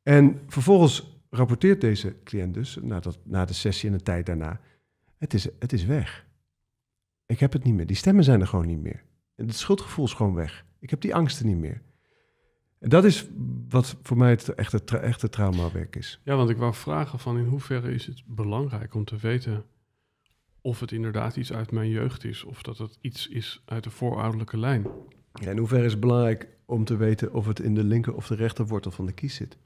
En vervolgens rapporteert deze cliënt dus, na, dat, na de sessie en de tijd daarna... het is, het is weg ik heb het niet meer. Die stemmen zijn er gewoon niet meer. het schuldgevoel is gewoon weg. Ik heb die angsten niet meer. En dat is wat voor mij het echte, tra echte traumawerk is. Ja, want ik wou vragen van in hoeverre is het belangrijk om te weten of het inderdaad iets uit mijn jeugd is of dat het iets is uit de voorouderlijke lijn. Ja, in hoeverre is het belangrijk om te weten of het in de linker of de rechterwortel van de kies zit?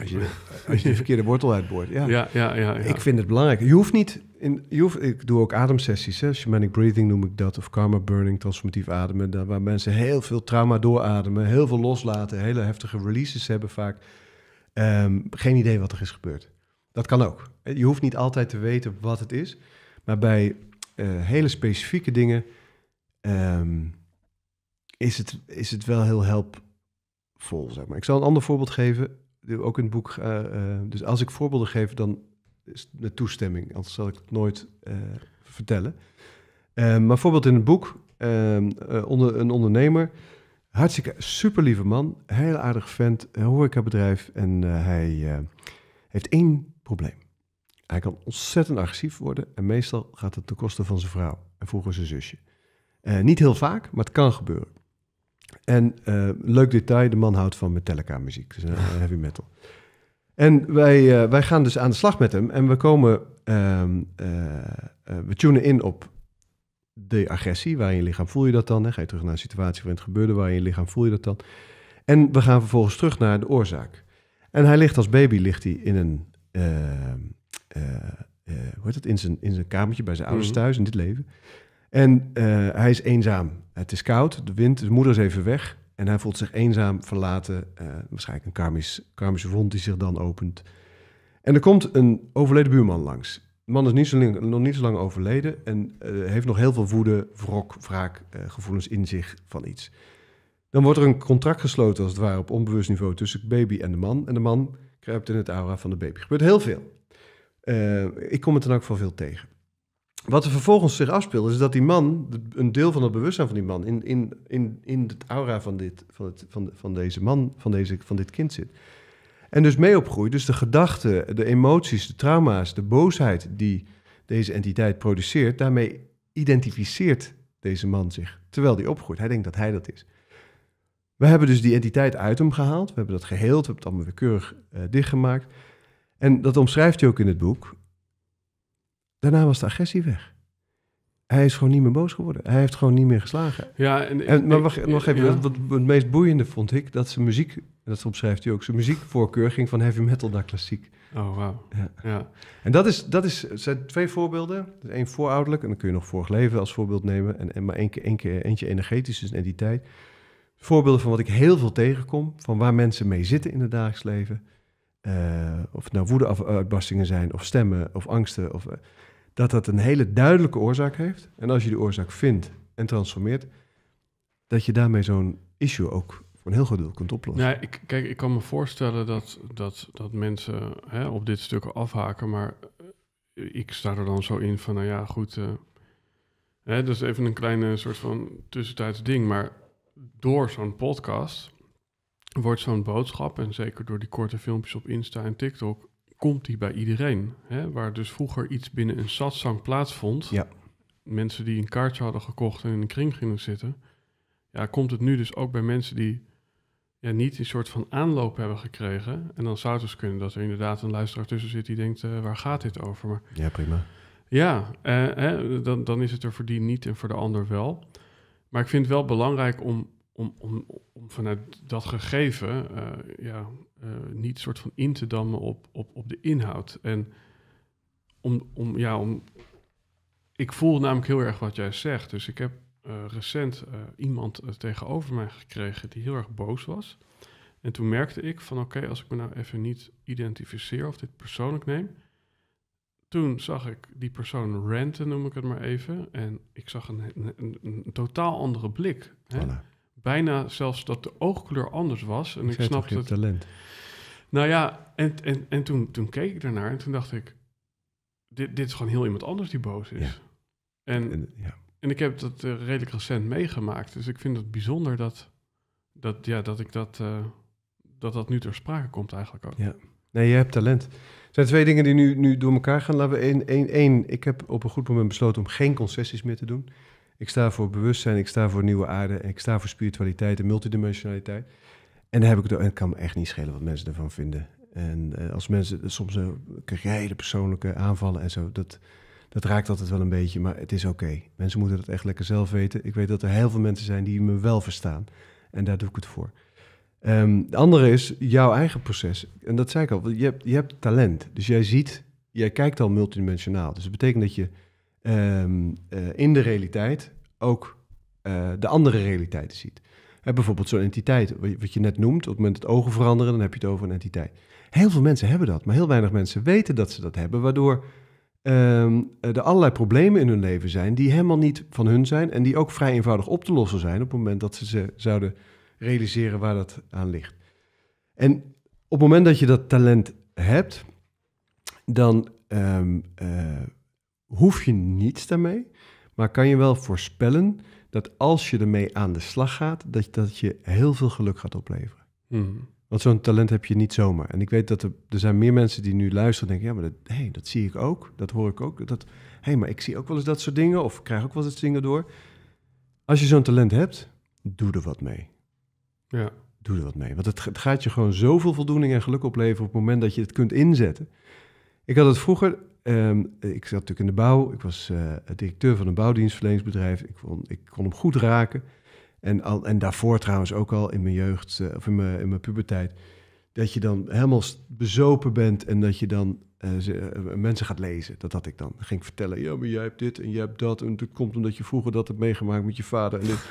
Als je, de verkeerde wortel uitboort. Ja. Ja, ja. ja, Ik vind het belangrijk. Je hoeft niet. In, je ik doe ook ademsessies. Hè. Shamanic breathing noem ik dat. Of karma burning, transformatief ademen. Daar, waar mensen heel veel trauma doorademen. Heel veel loslaten. Hele heftige releases hebben vaak. Ehm, geen idee wat er is gebeurd. Dat kan ook. Je hoeft niet altijd te weten wat het is. Maar bij eh, hele specifieke dingen. Ehm, is, het, is het wel heel helpvol. Zeg maar. Ik zal een ander voorbeeld geven ook in het boek. Eh, eh, dus als ik voorbeelden geef, dan is het met toestemming. Anders zal ik het nooit eh, vertellen. Ehm, maar voorbeeld in het boek, ehm, onder, een ondernemer. Hartstikke super lieve man. Heel aardig vent. Horecabedrijf. En hij heeft één probleem. Hij kan ontzettend agressief worden. En meestal gaat het ten koste van zijn vrouw. En vroeger zijn zusje. niet heel vaak, maar het kan gebeuren. En uh, leuk detail, de man houdt van Metallica-muziek, dus eh, heavy metal. En wij, eh, wij gaan dus aan de slag met hem en we komen, ehm, we tunen in op de agressie, waar in je lichaam voel je dat dan. Hè? Ga je terug naar een situatie waarin het gebeurde, waar in je lichaam voel je dat dan. En we gaan vervolgens terug naar de oorzaak. En hij ligt als baby ligt hij in een, ehm, hoe heet het, in zijn, in zijn kamertje bij zijn ouders mhm. thuis in dit leven. En eh, hij is eenzaam. Het is koud, de wind, de moeder is even weg. En hij voelt zich eenzaam, verlaten. Eh, waarschijnlijk een karmisch, karmische wond die zich dan opent. En er komt een overleden buurman langs. De man is niet zo lang, nog niet zo lang overleden en eh, heeft nog heel veel woede, wrok, wraak, gevoelens in zich van iets. Dan wordt er een contract gesloten, als het ware, op onbewust niveau tussen baby en de man. En de man kruipt in het aura van de baby. Er gebeurt heel veel. ik kom het dan ook van veel tegen. Wat er vervolgens zich afspeelt, is dat die man, een deel van het bewustzijn van die man, in, in, in, in het aura van, dit, van, het, van, van deze man, van, deze, van dit kind zit. En dus mee opgroeit. Dus de gedachten, de emoties, de trauma's, de boosheid die deze entiteit produceert, daarmee identificeert deze man zich. Terwijl die opgroeit. Hij denkt dat hij dat is. We hebben dus die entiteit uit hem gehaald. We hebben dat geheeld. We hebben het allemaal weer keurig eh, dichtgemaakt. En dat omschrijft hij ook in het boek. Daarna was de agressie weg. Hij is gewoon niet meer boos geworden. Hij heeft gewoon niet meer geslagen. Ja, en, maar wacht, nog even. Wat, het meest boeiende vond ik dat zijn muziek, dat schrijft hij ook, zijn muziekvoorkeur ging van heavy metal naar klassiek. Oh, wow. Ja. En dat, is, dat is, zijn twee voorbeelden. Eén voorouderlijk, en dan kun je nog vorig leven als voorbeeld nemen. En, en maar één keer, één keer, eentje energetisch, dus in die tijd. Voorbeelden van wat ik heel veel tegenkom, van waar mensen mee zitten in het dagelijks leven. Eh, of het nou woedeuitbarstingen zijn, of stemmen, of angsten. Of, eh, dat dat een hele duidelijke oorzaak heeft. En als je die oorzaak vindt en transformeert, dat je daarmee zo'n issue ook voor een heel groot deel kunt oplossen. Ja, nou, ik, kijk, ik kan me voorstellen dat, dat, dat mensen hè, op dit stuk afhaken, maar eh, ik sta er dan zo in van, nou ja, goed. Uh, hè, dus even een kleine soort van tussentijds ding, maar door zo'n podcast wordt zo'n boodschap, en zeker door die korte filmpjes op Insta en TikTok, komt die bij iedereen. Hè? Waar dus vroeger iets binnen een satsang plaatsvond. Ja. Mensen die een kaartje hadden gekocht en in een kring gingen zitten. Ja, komt het nu dus ook bij mensen die ja, niet een soort van aanloop hebben gekregen. En dan zou het dus kunnen dat er inderdaad een luisteraar tussen zit die denkt, eh, waar gaat dit over? Maar, ja, prima. Ja, eh, eh, dan, dan is het er voor die niet en voor de ander wel. Maar ik vind het wel belangrijk om om, om, om vanuit dat gegeven uh, ja, eh, niet soort van in te dammen op, op, op de inhoud. En om, om, ja, om, ik voel namelijk heel erg wat jij zegt. Dus ik heb eh, recent iemand tegenover mij gekregen die heel erg boos was. En toen merkte ik van oké, als ik me nou even niet identificeer of dit persoonlijk neem. Toen zag ik die persoon ranten, noem ik het maar even. En ik zag een, een, totaal andere blik. Hè? bijna zelfs dat de oogkleur anders was. En ik, ik snapte het. talent. Nou ja, en, en, en toen, toen keek ik daarnaar en toen dacht ik, dit, dit is gewoon heel iemand anders die boos is. En, en, ja. en, ik heb dat eh, redelijk recent meegemaakt. Dus ik vind het bijzonder dat, dat, ja, dat, ik dat, eh, dat dat nu ter sprake komt eigenlijk ook. Ja. Nee, je hebt talent. Er zijn twee dingen die nu, nu door elkaar gaan. Laten we één, één. Ik heb op een goed moment besloten om geen concessies meer te doen. Ik sta voor bewustzijn, ik sta voor nieuwe aarde, ik sta voor spiritualiteit en multidimensionaliteit. En daar heb ik het, en het kan me echt niet schelen wat mensen ervan vinden. En eh, als mensen, soms uh, krijg persoonlijke aanvallen en zo, dat, dat raakt altijd wel een beetje, maar het is oké. Mensen moeten dat echt lekker zelf weten. Ik weet dat er heel veel mensen zijn die me wel verstaan. En daar doe ik het voor. Um, de andere is jouw eigen proces. En dat zei ik al, je hebt, je hebt talent. Dus jij ziet, jij kijkt al multidimensionaal. Dus dat betekent dat je Ehm, eh, in de realiteit ook eh, de andere realiteiten ziet. Hè, bijvoorbeeld zo'n entiteit, wat je net noemt, op het moment dat ogen veranderen, dan heb je het over een entiteit. Heel veel mensen hebben dat, maar heel weinig mensen weten dat ze dat hebben, waardoor ehm, er allerlei problemen in hun leven zijn die helemaal niet van hun zijn en die ook vrij eenvoudig op te lossen zijn op het moment dat ze ze zouden realiseren waar dat aan ligt. En op het moment dat je dat talent hebt, dan ehm, eh, hoef je niets daarmee, maar kan je wel voorspellen dat als je ermee aan de slag gaat, dat, dat je heel veel geluk gaat opleveren. Hmm. Want zo'n talent heb je niet zomaar. En ik weet dat er, er zijn meer mensen die nu luisteren en denken, ja, maar dat, hey, dat zie ik ook, dat hoor ik ook. Dat, hey, maar ik zie ook wel eens dat soort dingen of krijg ook wel eens dingen door. Als je zo'n talent hebt, doe er wat mee. Ja. Doe er wat mee. Want het gaat je gewoon zoveel voldoening en geluk opleveren op het moment dat je het kunt inzetten. Ik had het vroeger, Ehm, ik zat natuurlijk in de bouw. Ik was eh, directeur van een bouwdienstverleningsbedrijf. Ik kon, ik kon hem goed raken. En, al, en daarvoor trouwens ook al in mijn jeugd, eh, of in mijn, in mijn puberteit, dat je dan helemaal bezopen bent en dat je dan eh, mensen gaat lezen. Dat had ik dan. Dan ging ik vertellen, ja, maar jij hebt dit en jij hebt dat. En dat komt omdat je vroeger dat hebt meegemaakt met je vader. En, dit.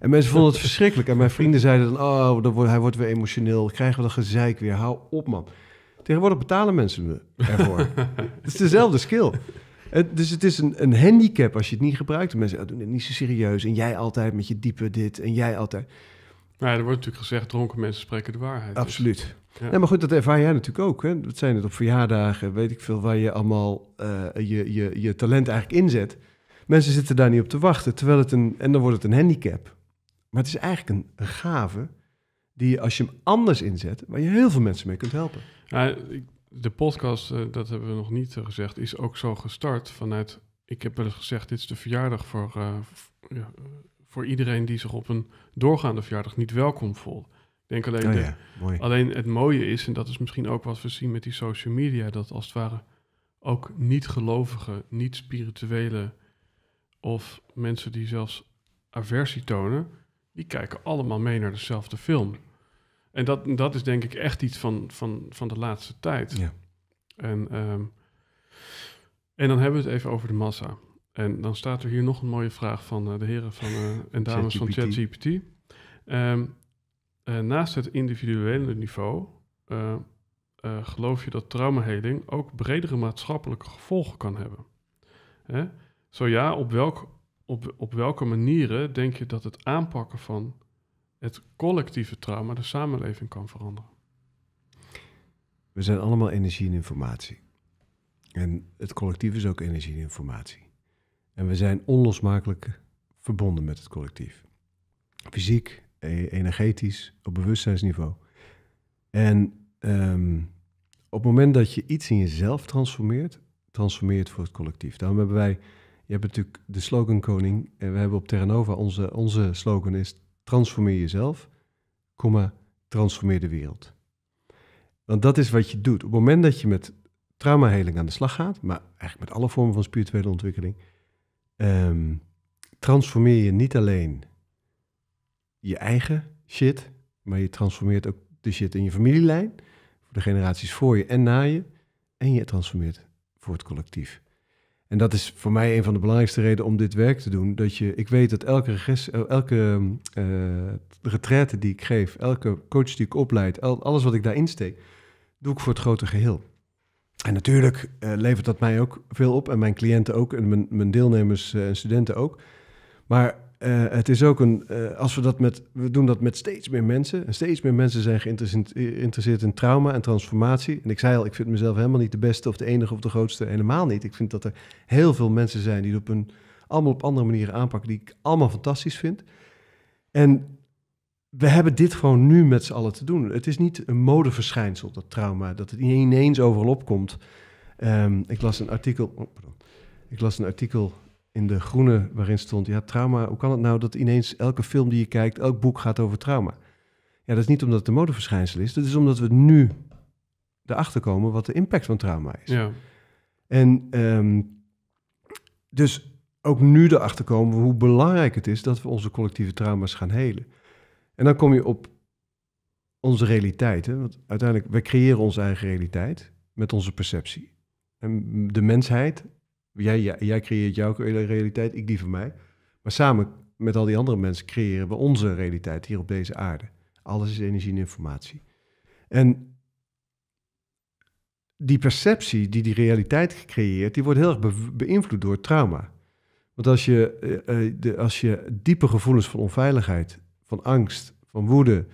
en mensen vonden het verschrikkelijk. En mijn vrienden zeiden dan, oh, dan wordt, hij wordt weer emotioneel. Krijgen we dat gezeik weer? Hou op, man. Tegenwoordig betalen mensen me ervoor. het is dezelfde skill. dus het is een, een, handicap als je het niet gebruikt. En mensen oh, doen het niet zo serieus. En jij altijd met je diepe dit. En jij altijd. Nou, ja, er wordt natuurlijk gezegd, dronken mensen spreken de waarheid. Dus. Absoluut. ja. maar goed, dat ervaar jij natuurlijk ook. Hè? Dat zijn het op verjaardagen, weet ik veel, waar je allemaal eh, je, je, je talent eigenlijk inzet. Mensen zitten daar niet op te wachten. Terwijl het een, en dan wordt het een handicap. Maar het is eigenlijk een, een gave die je, als je hem anders inzet, waar je heel veel mensen mee kunt helpen. Ja, nou, de podcast, eh, dat hebben we nog niet eh, gezegd, is ook zo gestart vanuit. Ik heb wel eens gezegd: dit is de verjaardag voor, eh, ja, voor iedereen die zich op een doorgaande verjaardag niet welkom voelt. Denk alleen, oh alleen het mooie is, en dat is misschien ook wat we zien met die social media, dat als het ware ook niet-gelovigen, niet-spirituele of mensen die zelfs aversie tonen, die kijken allemaal mee naar dezelfde film. En dat, dat is denk ik echt iets van, van, van de laatste tijd. Ja. En, ehm, en dan hebben we het even over de massa. En dan staat er hier nog een mooie vraag van eh, de heren van, eh, en dames van ChatGPT. Um, ehm, eh, naast het individuele niveau geloof je dat traumaheling ook bredere maatschappelijke gevolgen kan hebben. Hè? Zo ja, op, welk, op, op welke manieren denk je dat het aanpakken van het collectieve trauma de samenleving kan veranderen. We zijn allemaal energie en informatie. En het collectief is ook energie en informatie. En we zijn onlosmakelijk verbonden met het collectief. Fysiek, e- energetisch, op bewustzijnsniveau. En ehm, op het moment dat je iets in jezelf transformeert, transformeert voor het collectief. Daarom hebben wij, je hebt natuurlijk de slogan koning, en we hebben op Terranova, onze, onze slogan is transformeer jezelf, comma, transformeer de wereld. Want dat is wat je doet. Op het moment dat je met traumaheling aan de slag gaat, maar eigenlijk met alle vormen van spirituele ontwikkeling, ehm, transformeer je niet alleen je eigen shit, maar je transformeert ook de shit in je familielijn, voor de generaties voor je en na je, en je transformeert voor het collectief. En dat is voor mij een van de belangrijkste redenen om dit werk te doen. Dat je, ik weet dat elke, regress, elke uh, retraite die ik geef, elke coach die ik opleid, alles wat ik daarin steek, doe ik voor het grote geheel. En natuurlijk eh, levert dat mij ook veel op en mijn cliënten ook en mijn, mijn deelnemers eh, en studenten ook. Maar eh, het is ook een, eh, als we dat met, we doen dat met steeds meer mensen. En steeds meer mensen zijn geïnteresseerd in trauma en transformatie. En ik zei al, ik vind mezelf helemaal niet de beste of de enige of de grootste, helemaal niet. Ik vind dat er heel veel mensen zijn die het op een, allemaal op andere manieren aanpakken, die ik allemaal fantastisch vind. En we hebben dit gewoon nu met z'n allen te doen. Het is niet een modeverschijnsel, dat trauma, dat het ineens overal opkomt. Ehm, ik las een artikel, oh, ik las een artikel in de groene waarin stond, ja, trauma, hoe kan het nou dat ineens elke film die je kijkt, elk boek gaat over trauma? Ja, dat is niet omdat het een modeverschijnsel is, dat is omdat we nu erachter komen wat de impact van trauma is. Ja. En ehm, dus ook nu erachter komen hoe belangrijk het is dat we onze collectieve trauma's gaan helen. En dan kom je op onze realiteit. Hè? Want uiteindelijk, we creëren onze eigen realiteit met onze perceptie. En de mensheid Jij, creëert jouw realiteit, ik die van mij. Maar samen met al die andere mensen creëren we onze realiteit hier op deze aarde. Alles is energie en informatie. En die perceptie die die realiteit creëert, die wordt heel erg beïnvloed door trauma. Want als je, eh, eh, de, als je diepe gevoelens van onveiligheid, van angst, van woede,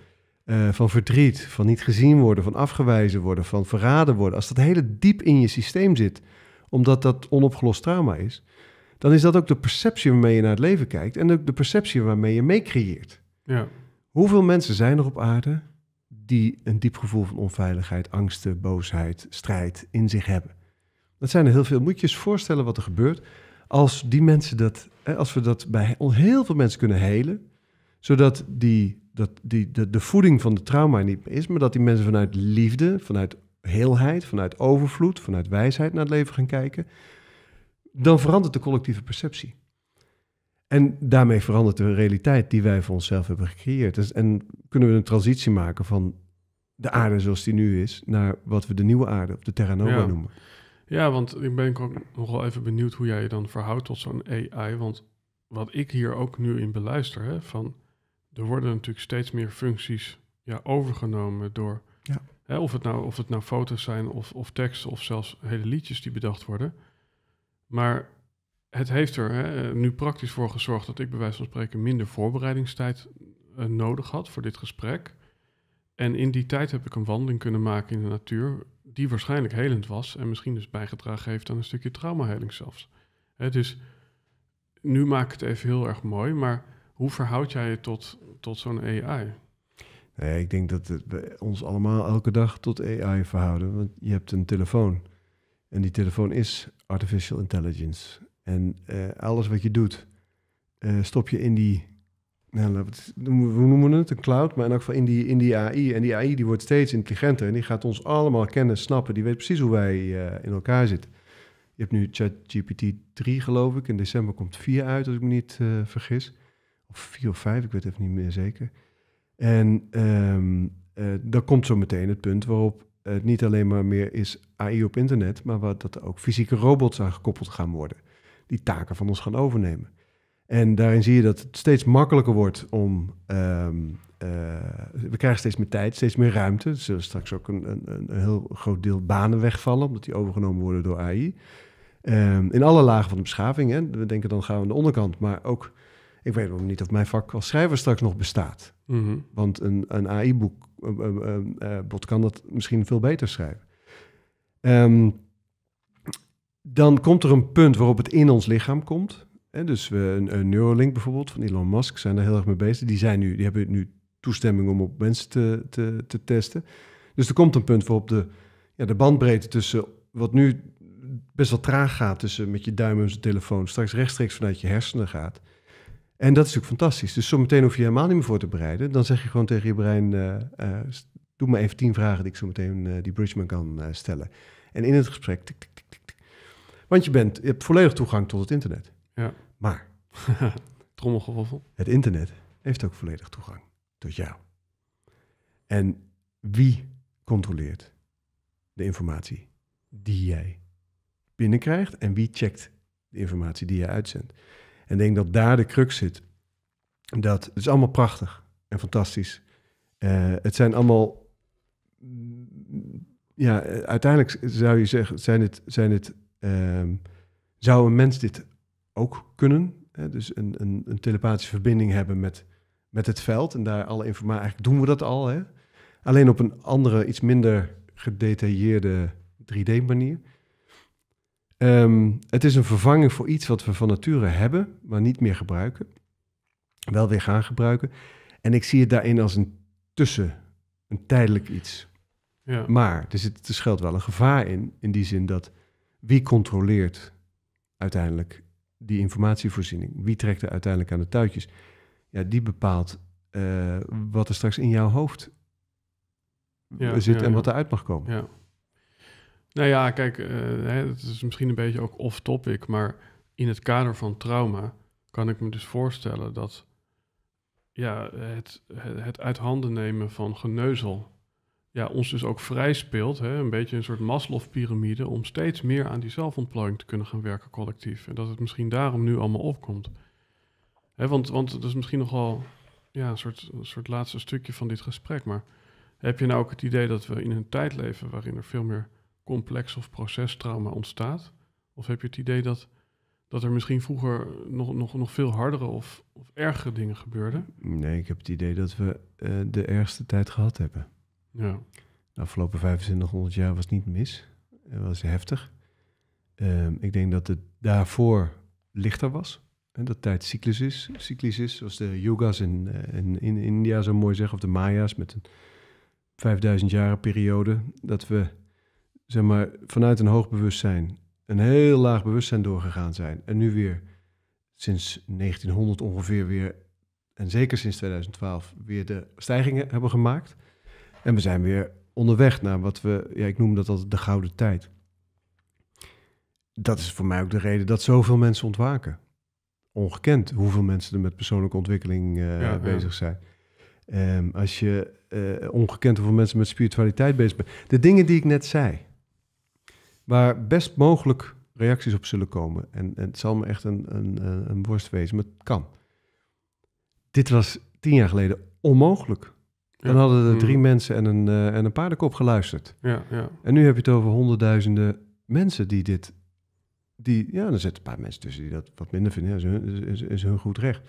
eh, van verdriet, van niet gezien worden, van afgewezen worden, van verraden worden, als dat hele diep in je systeem zit, omdat dat onopgelost trauma is, dan is dat ook de perceptie waarmee je naar het leven kijkt en ook de perceptie waarmee je mee creëert. Ja. Hoeveel mensen zijn er op aarde die een diep gevoel van onveiligheid, angsten, boosheid, strijd in zich hebben? Dat zijn er heel veel. Moet je eens voorstellen wat er gebeurt als die mensen dat, als we dat bij heel veel mensen kunnen helen, zodat die, dat die, de, de voeding van de trauma niet meer is, maar dat die mensen vanuit liefde, vanuit heelheid, vanuit overvloed, vanuit wijsheid naar het leven gaan kijken, dan verandert de collectieve perceptie. En daarmee verandert de realiteit die wij voor onszelf hebben gecreëerd. Dus, en kunnen we een transitie maken van de aarde zoals die nu is, naar wat we de nieuwe aarde op de terra nova noemen. Ja, want ik ben ook nogal even benieuwd hoe jij je dan verhoudt tot zo'n AI. Want wat ik hier ook nu in beluister, hè, van er worden natuurlijk steeds meer functies ja, overgenomen door ja. Hè, of, het nou, of het nou foto's zijn of, of teksten of zelfs hele liedjes die bedacht worden. Maar het heeft er hè, eh, nu praktisch voor gezorgd dat ik bij wijze van spreken minder voorbereidingstijd uh, nodig had voor dit gesprek. En in die tijd heb ik een wandeling kunnen maken in de natuur, die waarschijnlijk helend was en misschien dus bijgedragen heeft aan een stukje traumaheling zelfs. Hè, dus nu maak ik het even heel erg mooi, maar hoe verhoud jij je tot, tot zo'n AI? Nee, ik denk dat we ons allemaal elke dag tot AI verhouden. Want je hebt een telefoon. En die telefoon is artificial intelligence. En eh, alles wat je doet, eh, stop je in die. Nou, hoe noemen we het? Een cloud, maar in elk geval in die, in die AI. En die AI die wordt steeds intelligenter en die gaat ons allemaal kennen, snappen. Die weet precies hoe wij eh, in elkaar zitten. Je hebt nu ChatGPT 3, geloof ik. In december komt 4 uit, als ik me niet vergis. Of 4 of 5, ik weet even niet meer zeker. En um, ehm, eh, dan komt zo meteen het punt waarop het niet alleen maar meer is AI op internet, maar wat, dat er ook fysieke robots aan gekoppeld gaan worden, die taken van ons gaan overnemen. En daarin zie je dat het steeds makkelijker wordt om. Ehm, eh, we krijgen steeds meer tijd, steeds meer ruimte. Er zullen straks ook een, een, een heel groot deel banen wegvallen, omdat die overgenomen worden door AI. Ehm, in alle lagen van de beschaving. Hè. We denken dan gaan we aan de onderkant, maar ook ik weet ook niet of mijn vak als schrijver straks nog bestaat. Mhm. Want een, een AI-boek eh, eh, eh, kan dat misschien veel beter schrijven. Ehm, dan komt er een punt waarop het in ons lichaam komt. dus we, een, een, Neuralink bijvoorbeeld van Elon Musk zijn daar heel erg mee bezig. Die, zijn nu, die hebben nu toestemming om op mensen te, te, te testen. Dus er komt een punt waarop de, ja, de bandbreedte tussen wat nu best wel traag gaat, tussen met je duim en zijn telefoon, straks rechtstreeks vanuit je hersenen gaat. En dat is natuurlijk fantastisch. Dus zometeen hoef je helemaal niet meer voor te bereiden. Dan zeg je gewoon tegen je brein: eh, eh, doe maar even tien vragen die ik zo meteen eh, die Bridgman kan stellen. En in het gesprek, Want je, bent, je hebt volledig toegang tot het internet. Ja. Maar. Trommelgewoffel. Het internet heeft ook volledig toegang tot jou. En wie controleert de informatie die jij binnenkrijgt en wie checkt de informatie die jij uitzendt? En denk dat daar de crux zit. Dat het is allemaal prachtig en fantastisch. Eh, het zijn allemaal. Mm, ja, uiteindelijk zou je zeggen: zijn het, zijn het, ehm, zou een mens dit ook kunnen? Hè? Dus een, een, een, telepathische verbinding hebben met, met het veld en daar alle informatie. Eigenlijk doen we dat al, hè? alleen op een andere, iets minder gedetailleerde 3D-manier. Ehm, het is een vervanging voor iets wat we van nature hebben, maar niet meer gebruiken. Wel weer gaan gebruiken. En ik zie het daarin als een tussen, een tijdelijk iets. Ja. Maar er, zit, er schuilt wel een gevaar in, in die zin dat wie controleert uiteindelijk die informatievoorziening? Wie trekt er uiteindelijk aan de touwtjes? Ja, die bepaalt eh, wat er straks in jouw hoofd zit en wat eruit mag komen. Ja. Nou ja, kijk, uh, hè, dat is misschien een beetje ook off-topic, maar in het kader van trauma kan ik me dus voorstellen dat ja, het, het uit handen nemen van geneuzel ja, ons dus ook vrij speelt, hè, een beetje een soort Maslow-pyramide, om steeds meer aan die zelfontplooiing te kunnen gaan werken collectief. En dat het misschien daarom nu allemaal opkomt. Hè, want, want dat is misschien nogal ja, een soort, een soort laatste stukje van dit gesprek, maar heb je nou ook het idee dat we in een tijd leven waarin er veel meer complex of procestrauma ontstaat? Of heb je het idee dat, dat er misschien vroeger nog, nog, nog veel hardere of, of ergere dingen gebeurden? Nee, ik heb het idee dat we eh, de ergste tijd gehad hebben. Ja. De afgelopen 2500 jaar was niet mis. Het was heftig. Ehm, ik denk dat het daarvoor lichter was. En dat tijd is. Cyclisch is, zoals de yoga's in, eh, in, in India zo mooi zeggen, of de Maya's met een 5000 jaren periode. Dat we zeg maar, vanuit een hoog bewustzijn een heel laag bewustzijn doorgegaan zijn. En nu weer sinds 1900 ongeveer weer, en zeker sinds 2012, weer de stijgingen hebben gemaakt. En we zijn weer onderweg naar wat we, ja, ik noem dat altijd de gouden tijd. Dat is voor mij ook de reden dat zoveel mensen ontwaken. Ongekend hoeveel mensen er met persoonlijke ontwikkeling eh, bezig zijn. Ehm, als je eh, ongekend hoeveel mensen met spiritualiteit bezig zijn. De dingen die ik net zei waar best mogelijk reacties op zullen komen. En, en het zal me echt een, een, een worst wezen, maar het kan. Dit was tien jaar geleden onmogelijk. Dan hadden er mm. drie mensen en een, uh, en een paardenkop geluisterd. Ja, ja. En nu heb je het over honderdduizenden mensen die dit... Die, ja, er zitten een paar mensen tussen die dat wat minder vinden. Ja, is, hun, is, is goed recht.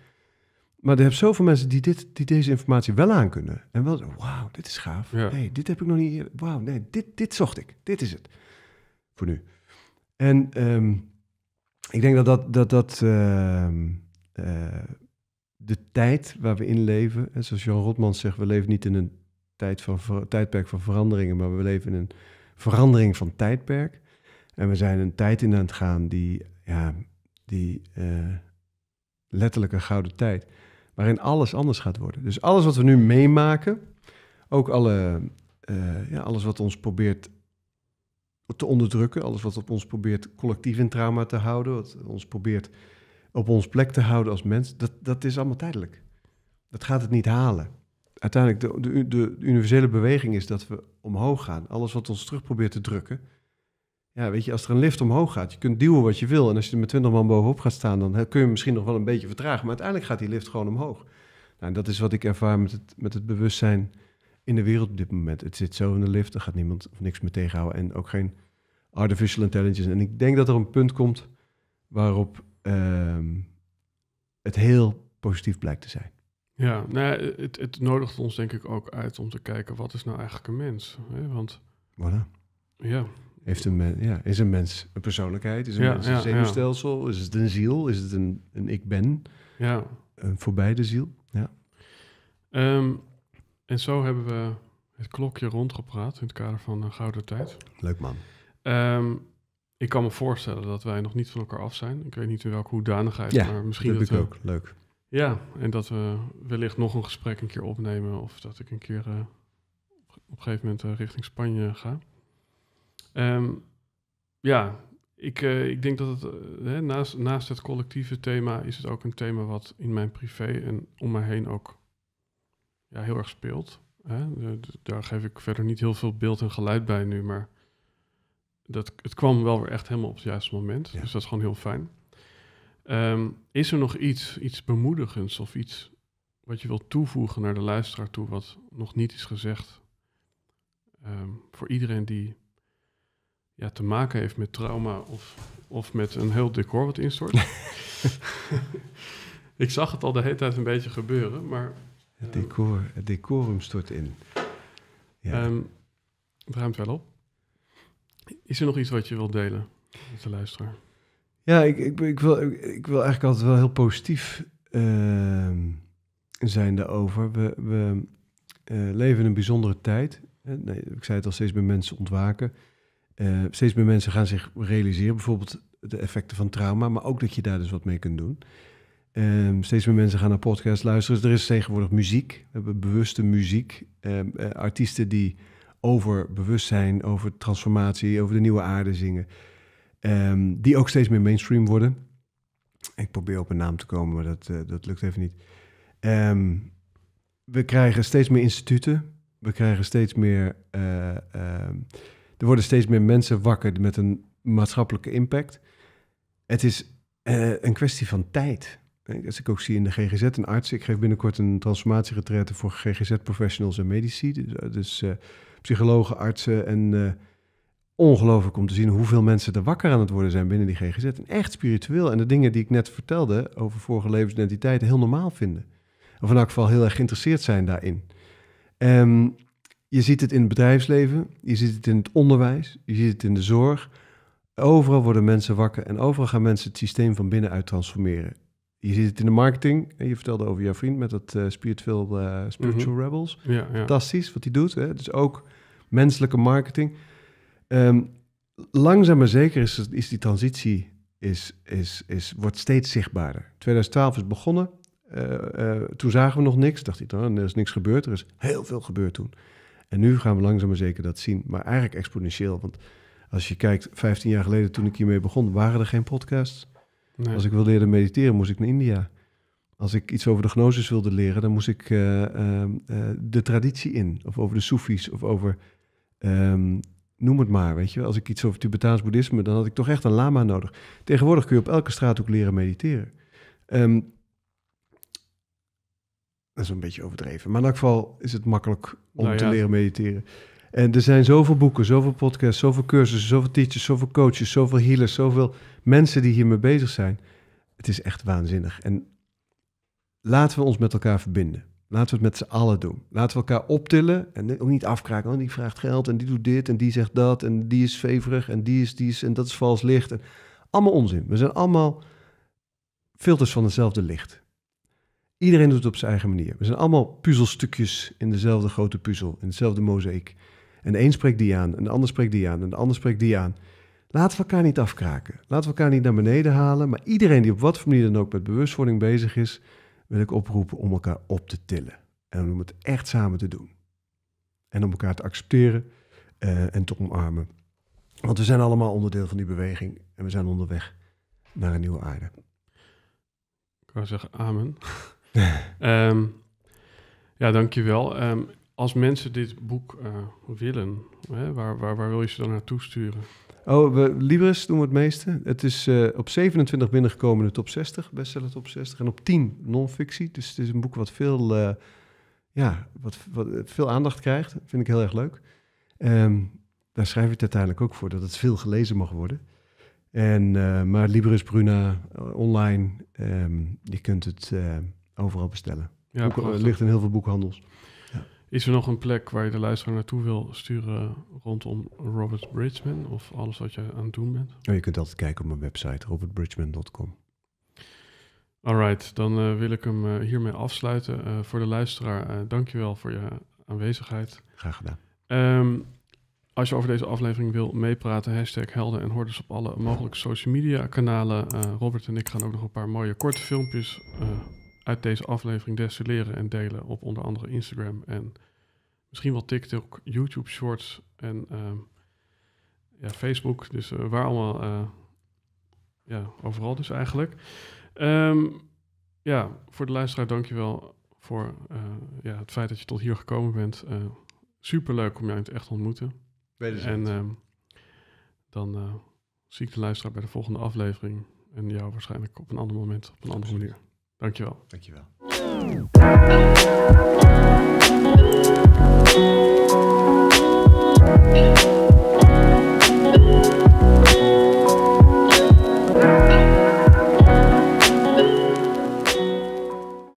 Maar er hebt zoveel mensen die, dit, die deze informatie wel aan kunnen. En wel, wauw, dit is gaaf. Ja. Hey, dit heb ik nog niet eerder. Wauw, nee, dit, dit zocht ik. Dit is het voor nu. En ehm, ik denk dat dat, dat, dat ehm, eh, de tijd waar we in leven, en zoals Jean Rotman zegt, we leven niet in een tijd van, tijdperk van veranderingen, maar we leven in een verandering van tijdperk. En we zijn een tijd in aan het gaan die, ja, die uh, letterlijk een gouden tijd, waarin alles anders gaat worden. Dus alles wat we nu meemaken, ook alle, eh, ja, alles wat ons probeert te onderdrukken. Alles wat op ons probeert collectief in trauma te houden, wat ons probeert op ons plek te houden als mens, dat, dat is allemaal tijdelijk. Dat gaat het niet halen. Uiteindelijk, de, de, de universele beweging is dat we omhoog gaan. Alles wat ons terug probeert te drukken. Ja, weet je, als er een lift omhoog gaat, je kunt duwen wat je wil. En als je er met 20 man bovenop gaat staan, dan kun je misschien nog wel een beetje vertragen. Maar uiteindelijk gaat die lift gewoon omhoog. Nou, en dat is wat ik ervaar met het, met het bewustzijn in de wereld op dit moment. Het zit zo in de lift, daar gaat niemand of niks meer tegenhouden. En ook geen artificial intelligence. En ik denk dat er een punt komt waarop ehm, het heel positief blijkt te zijn. Ja, nou het, het nodigt ons denk ik ook uit om te kijken wat is nou eigenlijk een mens. Hè? Want, voilà. Ja. Heeft een ja, is een mens een persoonlijkheid? Is een zenuwstelsel? Is het een ziel? Is het een, een ik ben? Ja. Een voorbij de ziel? Ja. Ehm, en zo hebben we het klokje rondgepraat in het kader van Gouden Tijd. Leuk man. Ehm, ik kan me voorstellen dat wij nog niet van elkaar af zijn. Ik weet niet in welke hoedanigheid, ja, maar misschien dat, dat we, ook. Leuk. Ja, en dat we wellicht nog een gesprek een keer opnemen of dat ik een keer eh, op een gegeven moment eh, richting Spanje ga. Ehm, ja, ik, eh, ik denk dat het hè, naast, naast het collectieve thema is het ook een thema wat in mijn privé en om mij heen ook ja, heel erg speelt. Hè? Daar geef ik verder niet heel veel beeld en geluid bij nu, maar dat, het kwam wel weer echt helemaal op het juiste moment. Dus dat is gewoon heel fijn. Ehm, is er nog iets, iets bemoedigends of iets wat je wilt toevoegen naar de luisteraar toe, wat nog niet is gezegd? Ehm, voor iedereen die ja, te maken heeft met trauma of, of met een heel decor wat instort. ik zag het al de hele tijd een beetje gebeuren, maar het, decor, decorum stort in. Ja. Ehm, het ruimt wel op. Is er nog iets wat je wilt delen met de luisteraar? Ja, ik, ik, ik wil, ik, wil eigenlijk altijd wel heel positief ehm, zijn daarover. We, we eh, leven in een bijzondere tijd. Nee, ik zei het al, steeds meer mensen ontwaken. Eh, steeds meer mensen gaan zich realiseren, bijvoorbeeld de effecten van trauma, maar ook dat je daar dus wat mee kunt doen. Ehm, steeds meer mensen gaan naar podcasts luisteren. Dus er is tegenwoordig muziek. We hebben bewuste muziek. Ehm, eh, artiesten die over bewustzijn, over transformatie, over de nieuwe aarde zingen. Ehm, die ook steeds meer mainstream worden. Ik probeer op een naam te komen, maar dat, eh, dat lukt even niet. we krijgen steeds meer instituten. We krijgen steeds meer. Eh, er worden steeds meer mensen wakker met een maatschappelijke impact. Het is een kwestie van tijd. Eh, als ik ook zie in de GGZ, een arts. Ik geef binnenkort een transformatieretraite voor GGZ-professionals en medici. Dus, eh, dus eh, psychologen, artsen. En ongelooflijk om te zien hoeveel mensen er wakker aan het worden zijn binnen die GGZ. En echt spiritueel. En de dingen die ik net vertelde over vorige levensidentiteiten heel normaal vinden. Of in elk geval heel erg geïnteresseerd zijn daarin. Ehm, je ziet het in het bedrijfsleven, je ziet het in het onderwijs, je ziet het in de zorg. Overal worden mensen wakker en overal gaan mensen het systeem van binnenuit transformeren je ziet het in de marketing. Je vertelde over jouw vriend met dat eh, eh, Spiritual, spiritual mhm. Rebels. Ja, ja. Fantastisch wat hij doet. Hè? Dus ook menselijke marketing. Um, langzaam maar zeker is, is die transitie is, is, is, wordt steeds zichtbaarder. 2012 is begonnen. Eh, toen zagen we nog niks. Dacht hij, oh, nou, er is niks gebeurd. Er is heel veel gebeurd toen. En nu gaan we langzaam maar zeker dat zien. Maar eigenlijk exponentieel. Want als je kijkt, 15 jaar geleden toen ik hiermee begon, waren er geen podcasts. Als ik wil leren mediteren, moest ik naar India. Als ik iets over de gnosis wilde leren, dan moest ik eh, ehm, eh, de traditie in. Of over de soefies, of over... Ehm, noem het maar, weet je Als ik iets over Tibetaans boeddhisme, dan had ik toch echt een lama nodig. Tegenwoordig kun je op elke straat ook leren mediteren. Ehm, dat is een beetje overdreven. Maar in elk geval is het makkelijk om nou te leren mediteren. En er zijn zoveel boeken, zoveel podcasts, zoveel cursussen, zoveel teachers, zoveel coaches, zoveel healers, zoveel mensen die hiermee bezig zijn. Het is echt waanzinnig. En laten we ons met elkaar verbinden. Laten we het met z'n allen doen. Laten we elkaar optillen en ook niet afkraken. Want oh, die vraagt geld en die doet dit en die zegt dat en die is feverig, en die is, die is en dat is vals licht. En allemaal onzin. We zijn allemaal filters van hetzelfde licht. Iedereen doet het op zijn eigen manier. We zijn allemaal puzzelstukjes in dezelfde grote puzzel, in hetzelfde mozaïek. En de een spreekt die aan, en de ander spreekt die aan, en de ander spreekt die aan. Laten we elkaar niet afkraken. Laten we elkaar niet naar beneden halen. Maar iedereen die op wat voor manier dan ook met bewustwording bezig is, wil ik oproepen om elkaar op te tillen. En om het echt samen te doen. En om elkaar te accepteren eh, en te omarmen. Want we zijn allemaal onderdeel van die beweging en we zijn onderweg naar een nieuwe aarde. Ik wou zeggen amen. um, ja, dankjewel. Um, als mensen dit boek eh, willen, hè, waar, waar, waar, wil je ze dan naartoe sturen? Oh, we, Libris doen we het meeste. Het is eh, op 27 binnengekomen de top 60, bestseller top 60. En op 10 non-fictie. Dus het is een boek wat veel, eh, ja, wat, wat, veel aandacht krijgt. Dat vind ik heel erg leuk. Ehm, daar schrijf ik het uiteindelijk ook voor, dat het veel gelezen mag worden. En, maar Libris Bruna online, ehm, je kunt het overal bestellen. Ja, ligt in heel veel boekhandels. Is er nog een plek waar je de luisteraar naartoe wil sturen rondom Robert Bridgman of alles wat je aan het doen bent? Oh, je kunt altijd kijken op mijn website robertbridgman.com. Alright, dan eh, wil ik hem eh, hiermee afsluiten. Eh, voor de luisteraar, dankjewel voor je aanwezigheid. Graag gedaan. Ehm, als je over deze aflevering wil meepraten, hashtag helden en hoorders op alle mogelijke social media kanalen. Robert en ik gaan ook nog een paar mooie korte filmpjes uit deze aflevering leren en delen op onder andere Instagram en misschien wel TikTok, YouTube Shorts en ehm, ja, Facebook. Dus eh, waar allemaal, eh, ja, overal dus eigenlijk. Ehm, ja, voor de luisteraar dankjewel voor eh, ja, het feit dat je tot hier gekomen bent. Super leuk om jou in het echt te ontmoeten. En ehm, dan zie ik de luisteraar bij de volgende aflevering. En jou waarschijnlijk op een ander moment, op een andere manier. Dankjewel. Dankjewel.